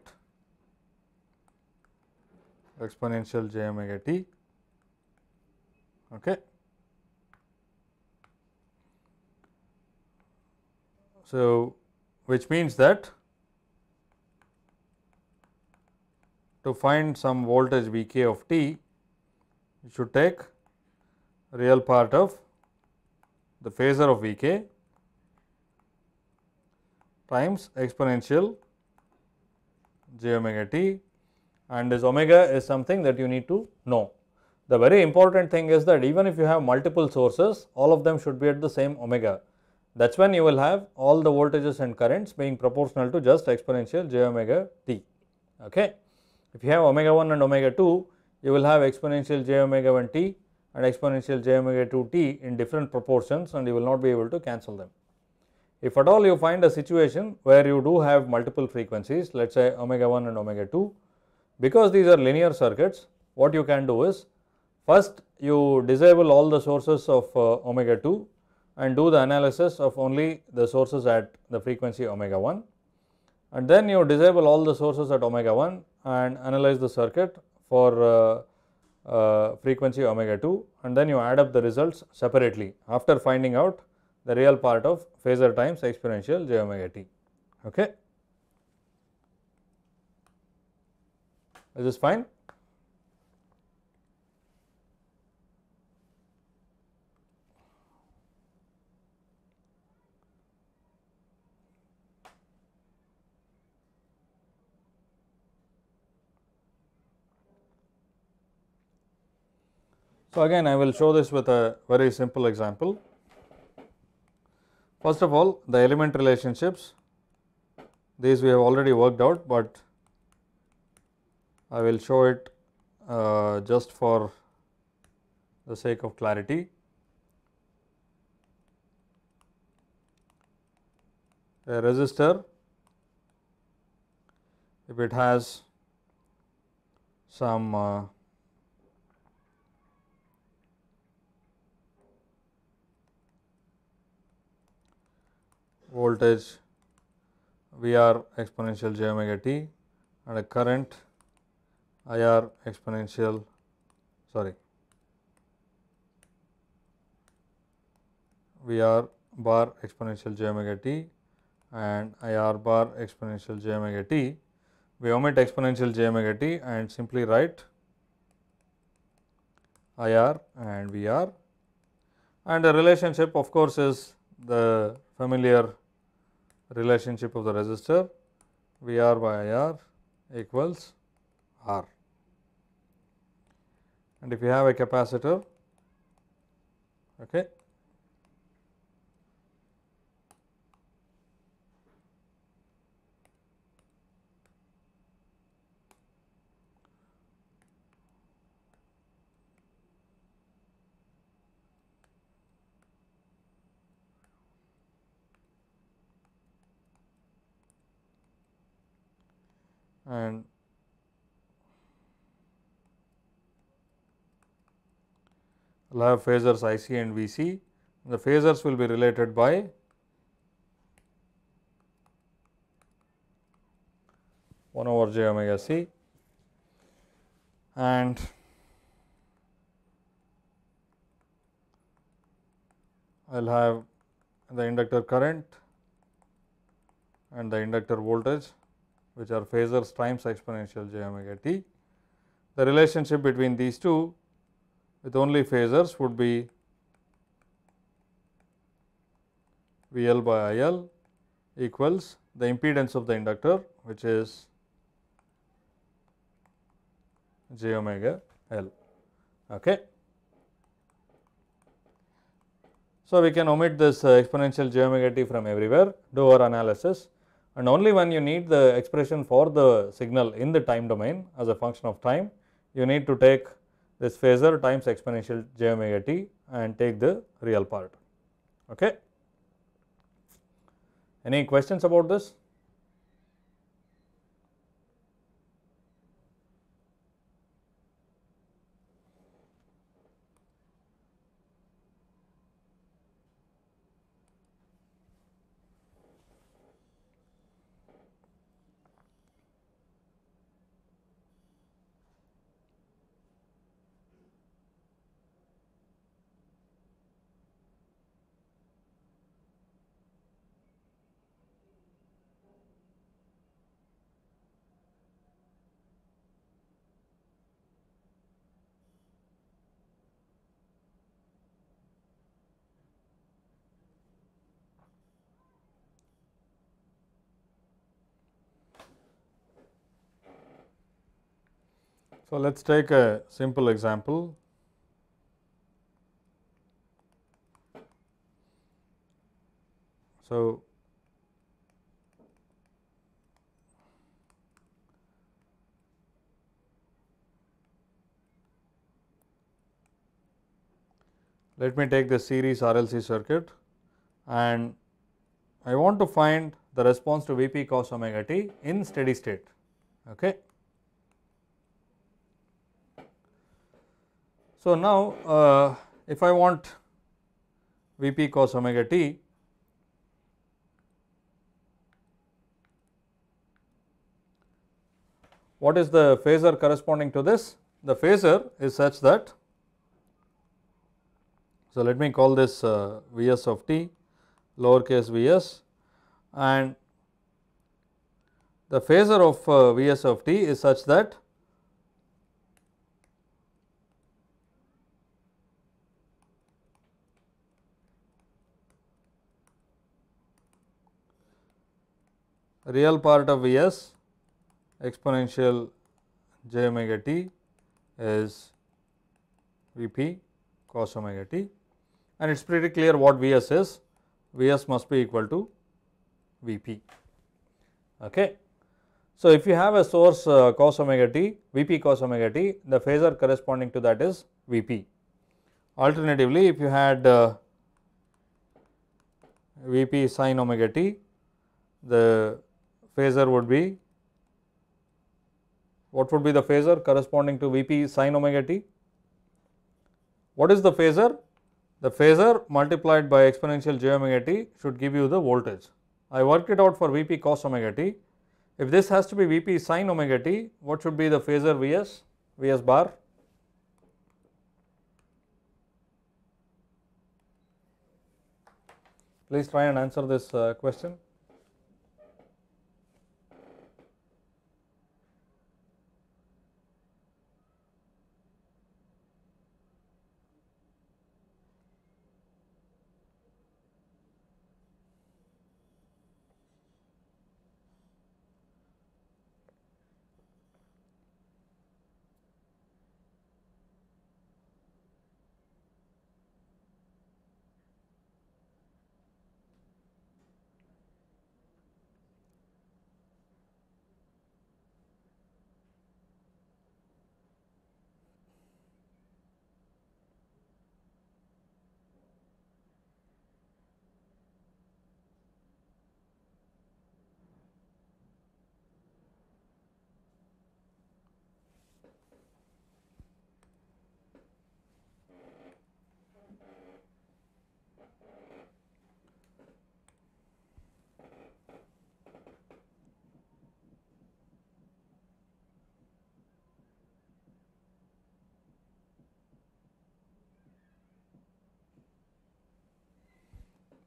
exponential j omega t Okay. So, which means that to find some voltage V k of t, you should take real part of the phasor of V k times exponential j omega t and this omega is something that you need to know. The very important thing is that even if you have multiple sources, all of them should be at the same omega. That's when you will have all the voltages and currents being proportional to just exponential j omega t. Okay. If you have omega 1 and omega 2, you will have exponential j omega 1 t and exponential j omega 2 t in different proportions and you will not be able to cancel them. If at all you find a situation where you do have multiple frequencies, let us say omega 1 and omega 2, because these are linear circuits, what you can do is First you disable all the sources of uh, omega 2 and do the analysis of only the sources at the frequency omega 1 and then you disable all the sources at omega 1 and analyze the circuit for uh, uh frequency omega 2 and then you add up the results separately after finding out the real part of phasor times exponential j omega t. Okay. Is this fine? So, again I will show this with a very simple example. First of all the element relationships these we have already worked out, but I will show it uh, just for the sake of clarity. A resistor if it has some uh, voltage VR exponential j omega t and a current IR exponential sorry VR bar exponential j omega t and IR bar exponential j omega t. We omit exponential j omega t and simply write IR and VR and the relationship of course is the familiar relationship of the resistor VR by IR equals R. And if you have a capacitor, okay, and will have phasors IC and VC. The phasors will be related by one over j omega c and I will have the inductor current and the inductor voltage which are phasors times exponential j omega t. The relationship between these two with only phasors would be VL by IL equals the impedance of the inductor which is j omega L. Okay. So, we can omit this uh, exponential j omega t from everywhere do our analysis and only when you need the expression for the signal in the time domain as a function of time you need to take this phasor times exponential j omega t and take the real part okay any questions about this So, let us take a simple example. So, let me take the series RLC circuit and I want to find the response to Vp cos omega t in steady state. Okay. So, now uh, if I want V p cos omega t, what is the phasor corresponding to this? The phasor is such that, so let me call this uh, V s of t lowercase v s and the phasor of uh, V s of t is such that real part of Vs exponential j omega t is V p cos omega t and it is pretty clear what V s is. V s must be equal to V p. Okay. So, if you have a source uh, cos omega t, V p cos omega t, the phasor corresponding to that is V p. Alternatively, if you had uh, V p sin omega t, the phasor would be what would be the phasor corresponding to Vp sine omega t? What is the phasor? The phasor multiplied by exponential j omega t should give you the voltage. I worked it out for Vp cos omega t. If this has to be Vp sine omega t, what should be the phasor Vs? Vs bar? Please try and answer this uh, question.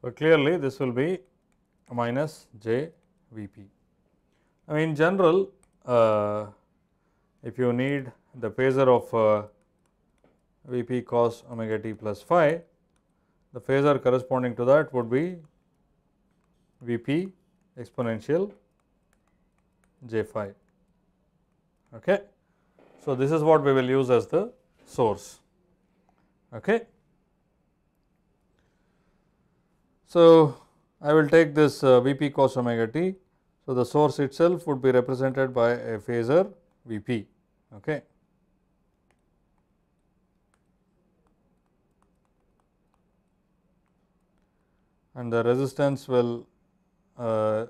But clearly this will be minus j V P. Now, in general uh, if you need the phasor of uh, V p cos omega t plus phi, the phasor corresponding to that would be V p exponential j phi. Okay. So, this is what we will use as the source. Okay. So, I will take this uh, Vp cos omega t. So, the source itself would be represented by a phasor Vp. Okay. and the resistance will uh,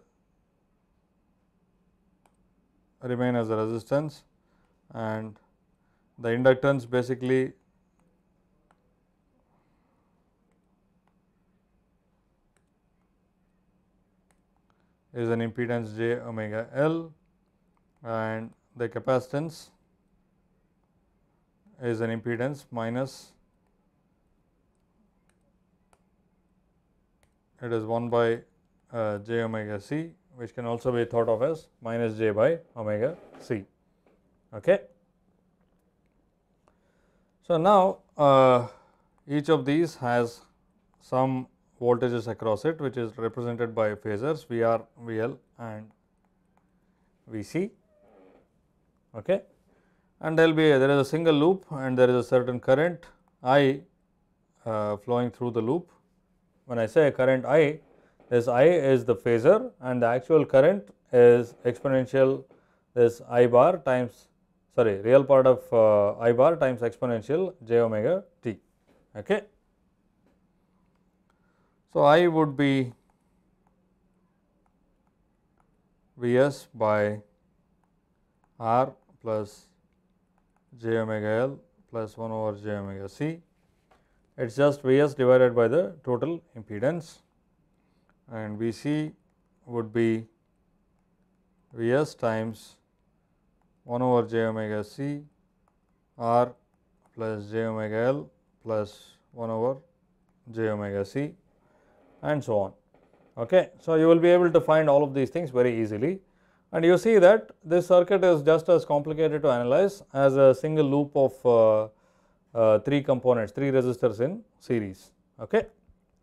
remain as a resistance and the inductance basically is an impedance j omega L and the capacitance is an impedance minus it is 1 by uh, j omega c which can also be thought of as minus j by omega c. Okay. So, now uh, each of these has some voltages across it which is represented by phasors VR, VL and VC. Okay. And there will be there is a single loop and there is a certain current I uh, flowing through the loop. When I say current I, this I is the phasor and the actual current is exponential this I bar times sorry real part of uh, I bar times exponential j omega t. Okay. So, I would be V s by R plus j omega L plus 1 over j omega C. It is just V s divided by the total impedance and V c would be V s times 1 over j omega C R plus j omega L plus 1 over j omega C and so on. Okay. So, you will be able to find all of these things very easily and you see that this circuit is just as complicated to analyze as a single loop of uh, uh, 3 components, 3 resistors in series. Okay.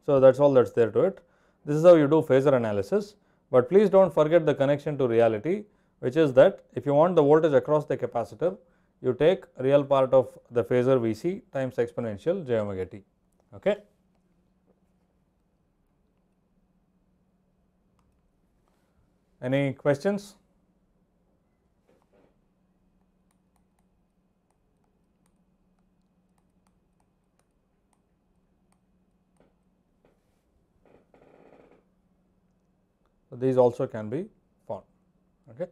So, that is all that is there to it. This is how you do phasor analysis, but please do not forget the connection to reality which is that if you want the voltage across the capacitor, you take real part of the phasor Vc times exponential j omega t. Okay. Any questions? So, these also can be formed Okay.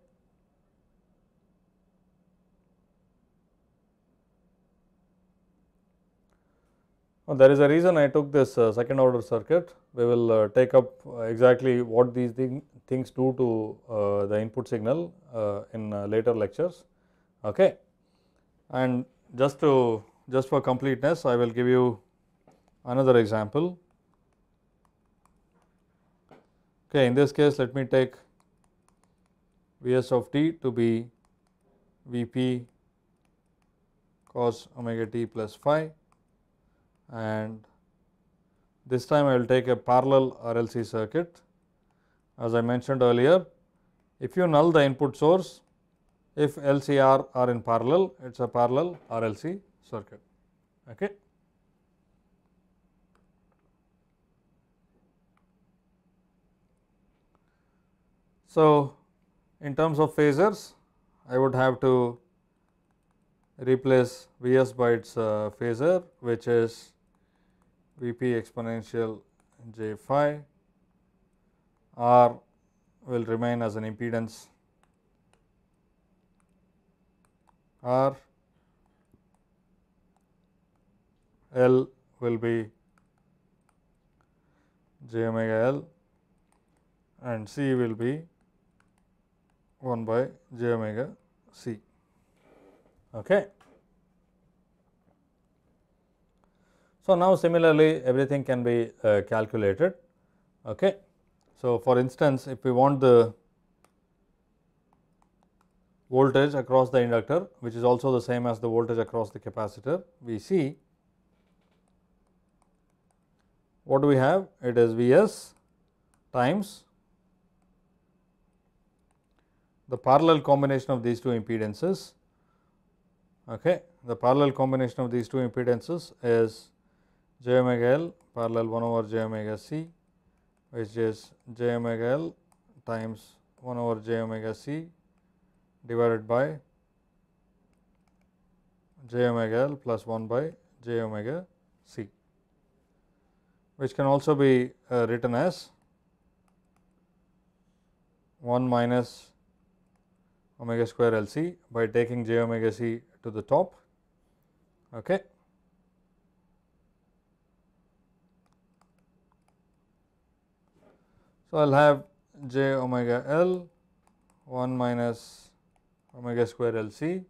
Well, there is a reason I took this uh, second order circuit. We will uh, take up uh, exactly what these thing, things do to uh, the input signal uh, in uh, later lectures. Okay. And just to just for completeness I will give you another example. Okay, in this case let me take Vs of t to be Vp cos omega t plus phi and this time I will take a parallel RLC circuit as I mentioned earlier. If you null the input source, if LCR are in parallel, it is a parallel RLC circuit. Okay. So, in terms of phasors, I would have to replace Vs by its uh, phasor, which is Vp exponential j phi R will remain as an impedance R L will be j omega L and C will be 1 by j omega C. Okay. So, now similarly everything can be uh, calculated. Okay. So, for instance, if we want the voltage across the inductor which is also the same as the voltage across the capacitor, we see what do we have? It is V s times the parallel combination of these two impedances. Okay. The parallel combination of these two impedances is j omega L parallel 1 over j omega C which is j omega l times 1 over j omega c divided by j omega l plus 1 by j omega c which can also be uh, written as 1 minus omega square L c by taking j omega c to the top. Okay. So, I will have j omega l 1 minus omega square L C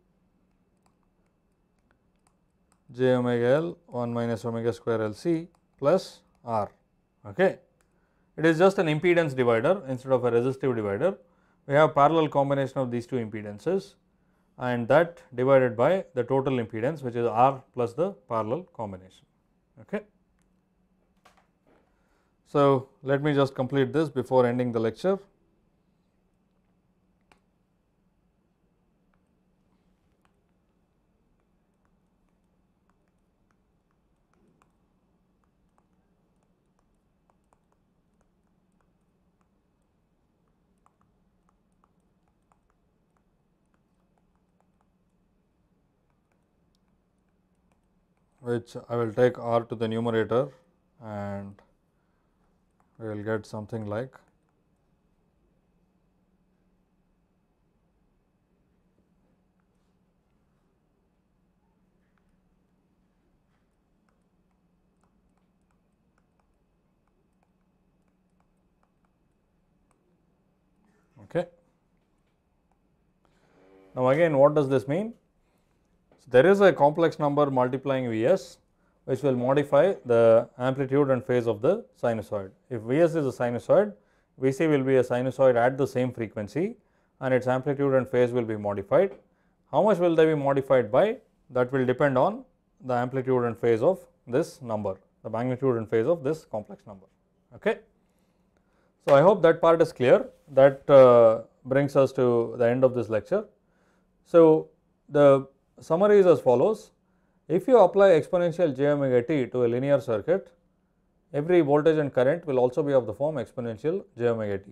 j omega L 1 minus omega square L C plus R. Okay. It is just an impedance divider instead of a resistive divider. We have parallel combination of these two impedances and that divided by the total impedance which is R plus the parallel combination. Okay. So, let me just complete this before ending the lecture. which I will take r to the numerator and we will get something like okay. Now, again what does this mean? So, there is a complex number multiplying V s which will modify the amplitude and phase of the sinusoid. If Vs is a sinusoid, Vc will be a sinusoid at the same frequency and its amplitude and phase will be modified. How much will they be modified by? That will depend on the amplitude and phase of this number, the magnitude and phase of this complex number. Okay. So, I hope that part is clear that uh, brings us to the end of this lecture. So, the summary is as follows if you apply exponential j omega t to a linear circuit, every voltage and current will also be of the form exponential j omega t.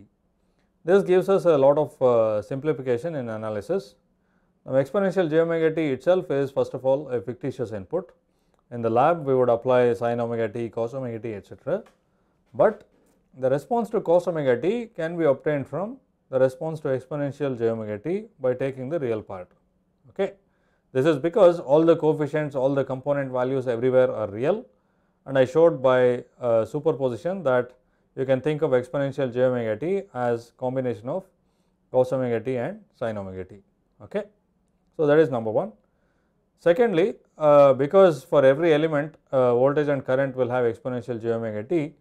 This gives us a lot of uh, simplification in analysis. Now, exponential j omega t itself is first of all a fictitious input. In the lab, we would apply sine omega t, cos omega t, etc. But the response to cos omega t can be obtained from the response to exponential j omega t by taking the real part. Okay. This is because all the coefficients, all the component values everywhere are real and I showed by uh, superposition that you can think of exponential j omega t as combination of cos omega t and sin omega t. Okay. So, that is number 1. Secondly, uh, because for every element uh, voltage and current will have exponential j omega t,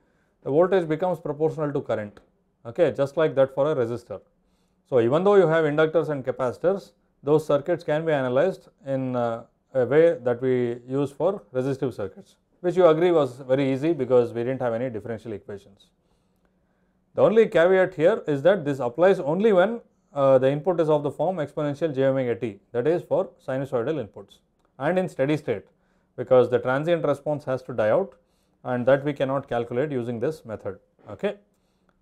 the voltage becomes proportional to current, okay, just like that for a resistor. So, even though you have inductors and capacitors, those circuits can be analyzed in uh, a way that we use for resistive circuits which you agree was very easy because we did not have any differential equations. The only caveat here is that this applies only when uh, the input is of the form exponential j omega t that is for sinusoidal inputs and in steady state because the transient response has to die out and that we cannot calculate using this method. Okay.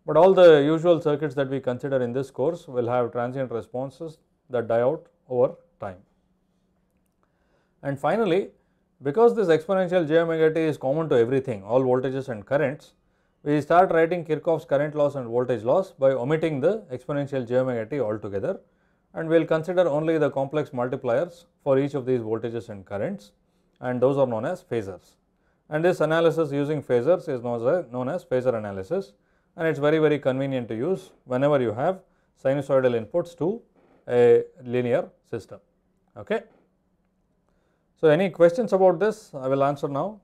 But all the usual circuits that we consider in this course will have transient responses that die out over time. And finally, because this exponential j omega t is common to everything, all voltages and currents, we start writing Kirchhoff's current loss and voltage loss by omitting the exponential j omega t altogether and we will consider only the complex multipliers for each of these voltages and currents and those are known as phasors. And this analysis using phasors is known as phasor analysis and it is very very convenient to use whenever you have sinusoidal inputs to a linear system. Okay. So, any questions about this I will answer now.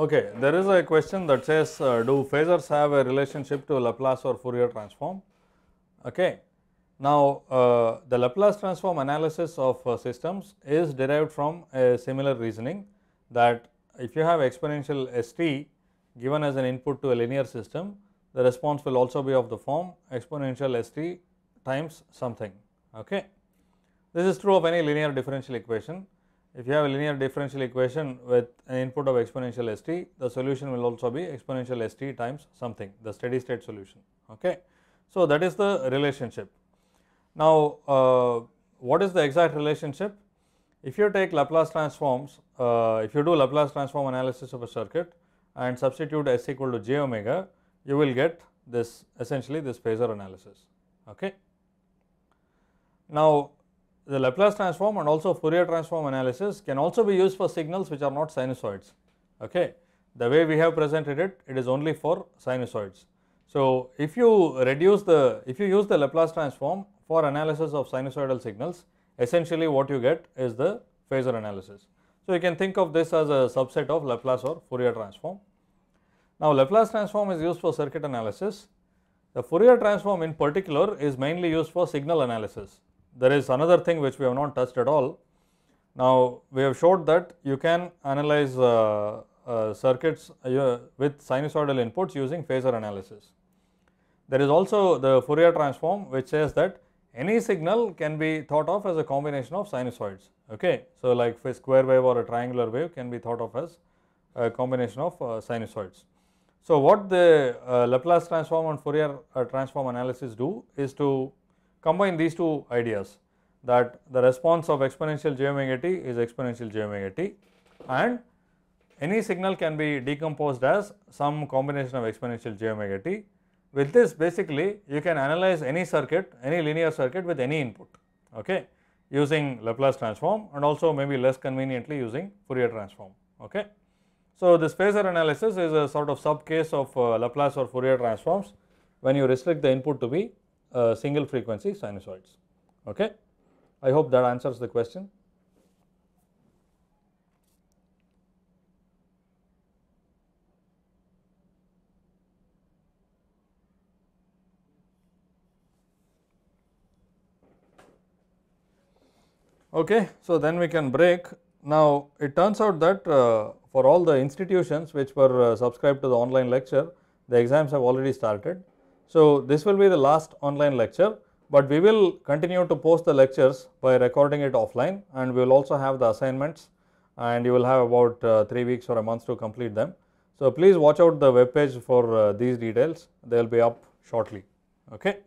Okay, there is a question that says uh, do phasors have a relationship to Laplace or Fourier transform? Okay. Now, uh, the Laplace transform analysis of uh, systems is derived from a similar reasoning that if you have exponential st given as an input to a linear system, the response will also be of the form exponential st times something. Okay. This is true of any linear differential equation if you have a linear differential equation with an input of exponential st, the solution will also be exponential st times something, the steady state solution. Okay. So, that is the relationship. Now, uh, what is the exact relationship? If you take Laplace transforms, uh, if you do Laplace transform analysis of a circuit and substitute s equal to j omega, you will get this essentially this phasor analysis. Okay. Now, the Laplace transform and also Fourier transform analysis can also be used for signals which are not sinusoids. Okay. The way we have presented it, it is only for sinusoids. So, if you reduce the, if you use the Laplace transform for analysis of sinusoidal signals, essentially what you get is the phasor analysis. So, you can think of this as a subset of Laplace or Fourier transform. Now, Laplace transform is used for circuit analysis. The Fourier transform in particular is mainly used for signal analysis there is another thing which we have not touched at all. Now, we have showed that you can analyze uh, uh, circuits uh, with sinusoidal inputs using phasor analysis. There is also the Fourier transform which says that any signal can be thought of as a combination of sinusoids. Okay. So, like a square wave or a triangular wave can be thought of as a combination of uh, sinusoids. So, what the uh, Laplace transform and Fourier uh, transform analysis do is to combine these two ideas that the response of exponential j omega t is exponential j omega t and any signal can be decomposed as some combination of exponential j omega t. With this basically you can analyze any circuit, any linear circuit with any input okay, using Laplace transform and also maybe less conveniently using Fourier transform. Okay. So, this phasor analysis is a sort of sub case of uh, Laplace or Fourier transforms when you restrict the input to be uh, single frequency sinusoids. Okay. I hope that answers the question. Okay, so then we can break. Now it turns out that uh, for all the institutions which were uh, subscribed to the online lecture, the exams have already started. So, this will be the last online lecture, but we will continue to post the lectures by recording it offline and we will also have the assignments and you will have about uh, 3 weeks or a month to complete them. So, please watch out the web page for uh, these details, they will be up shortly. Okay.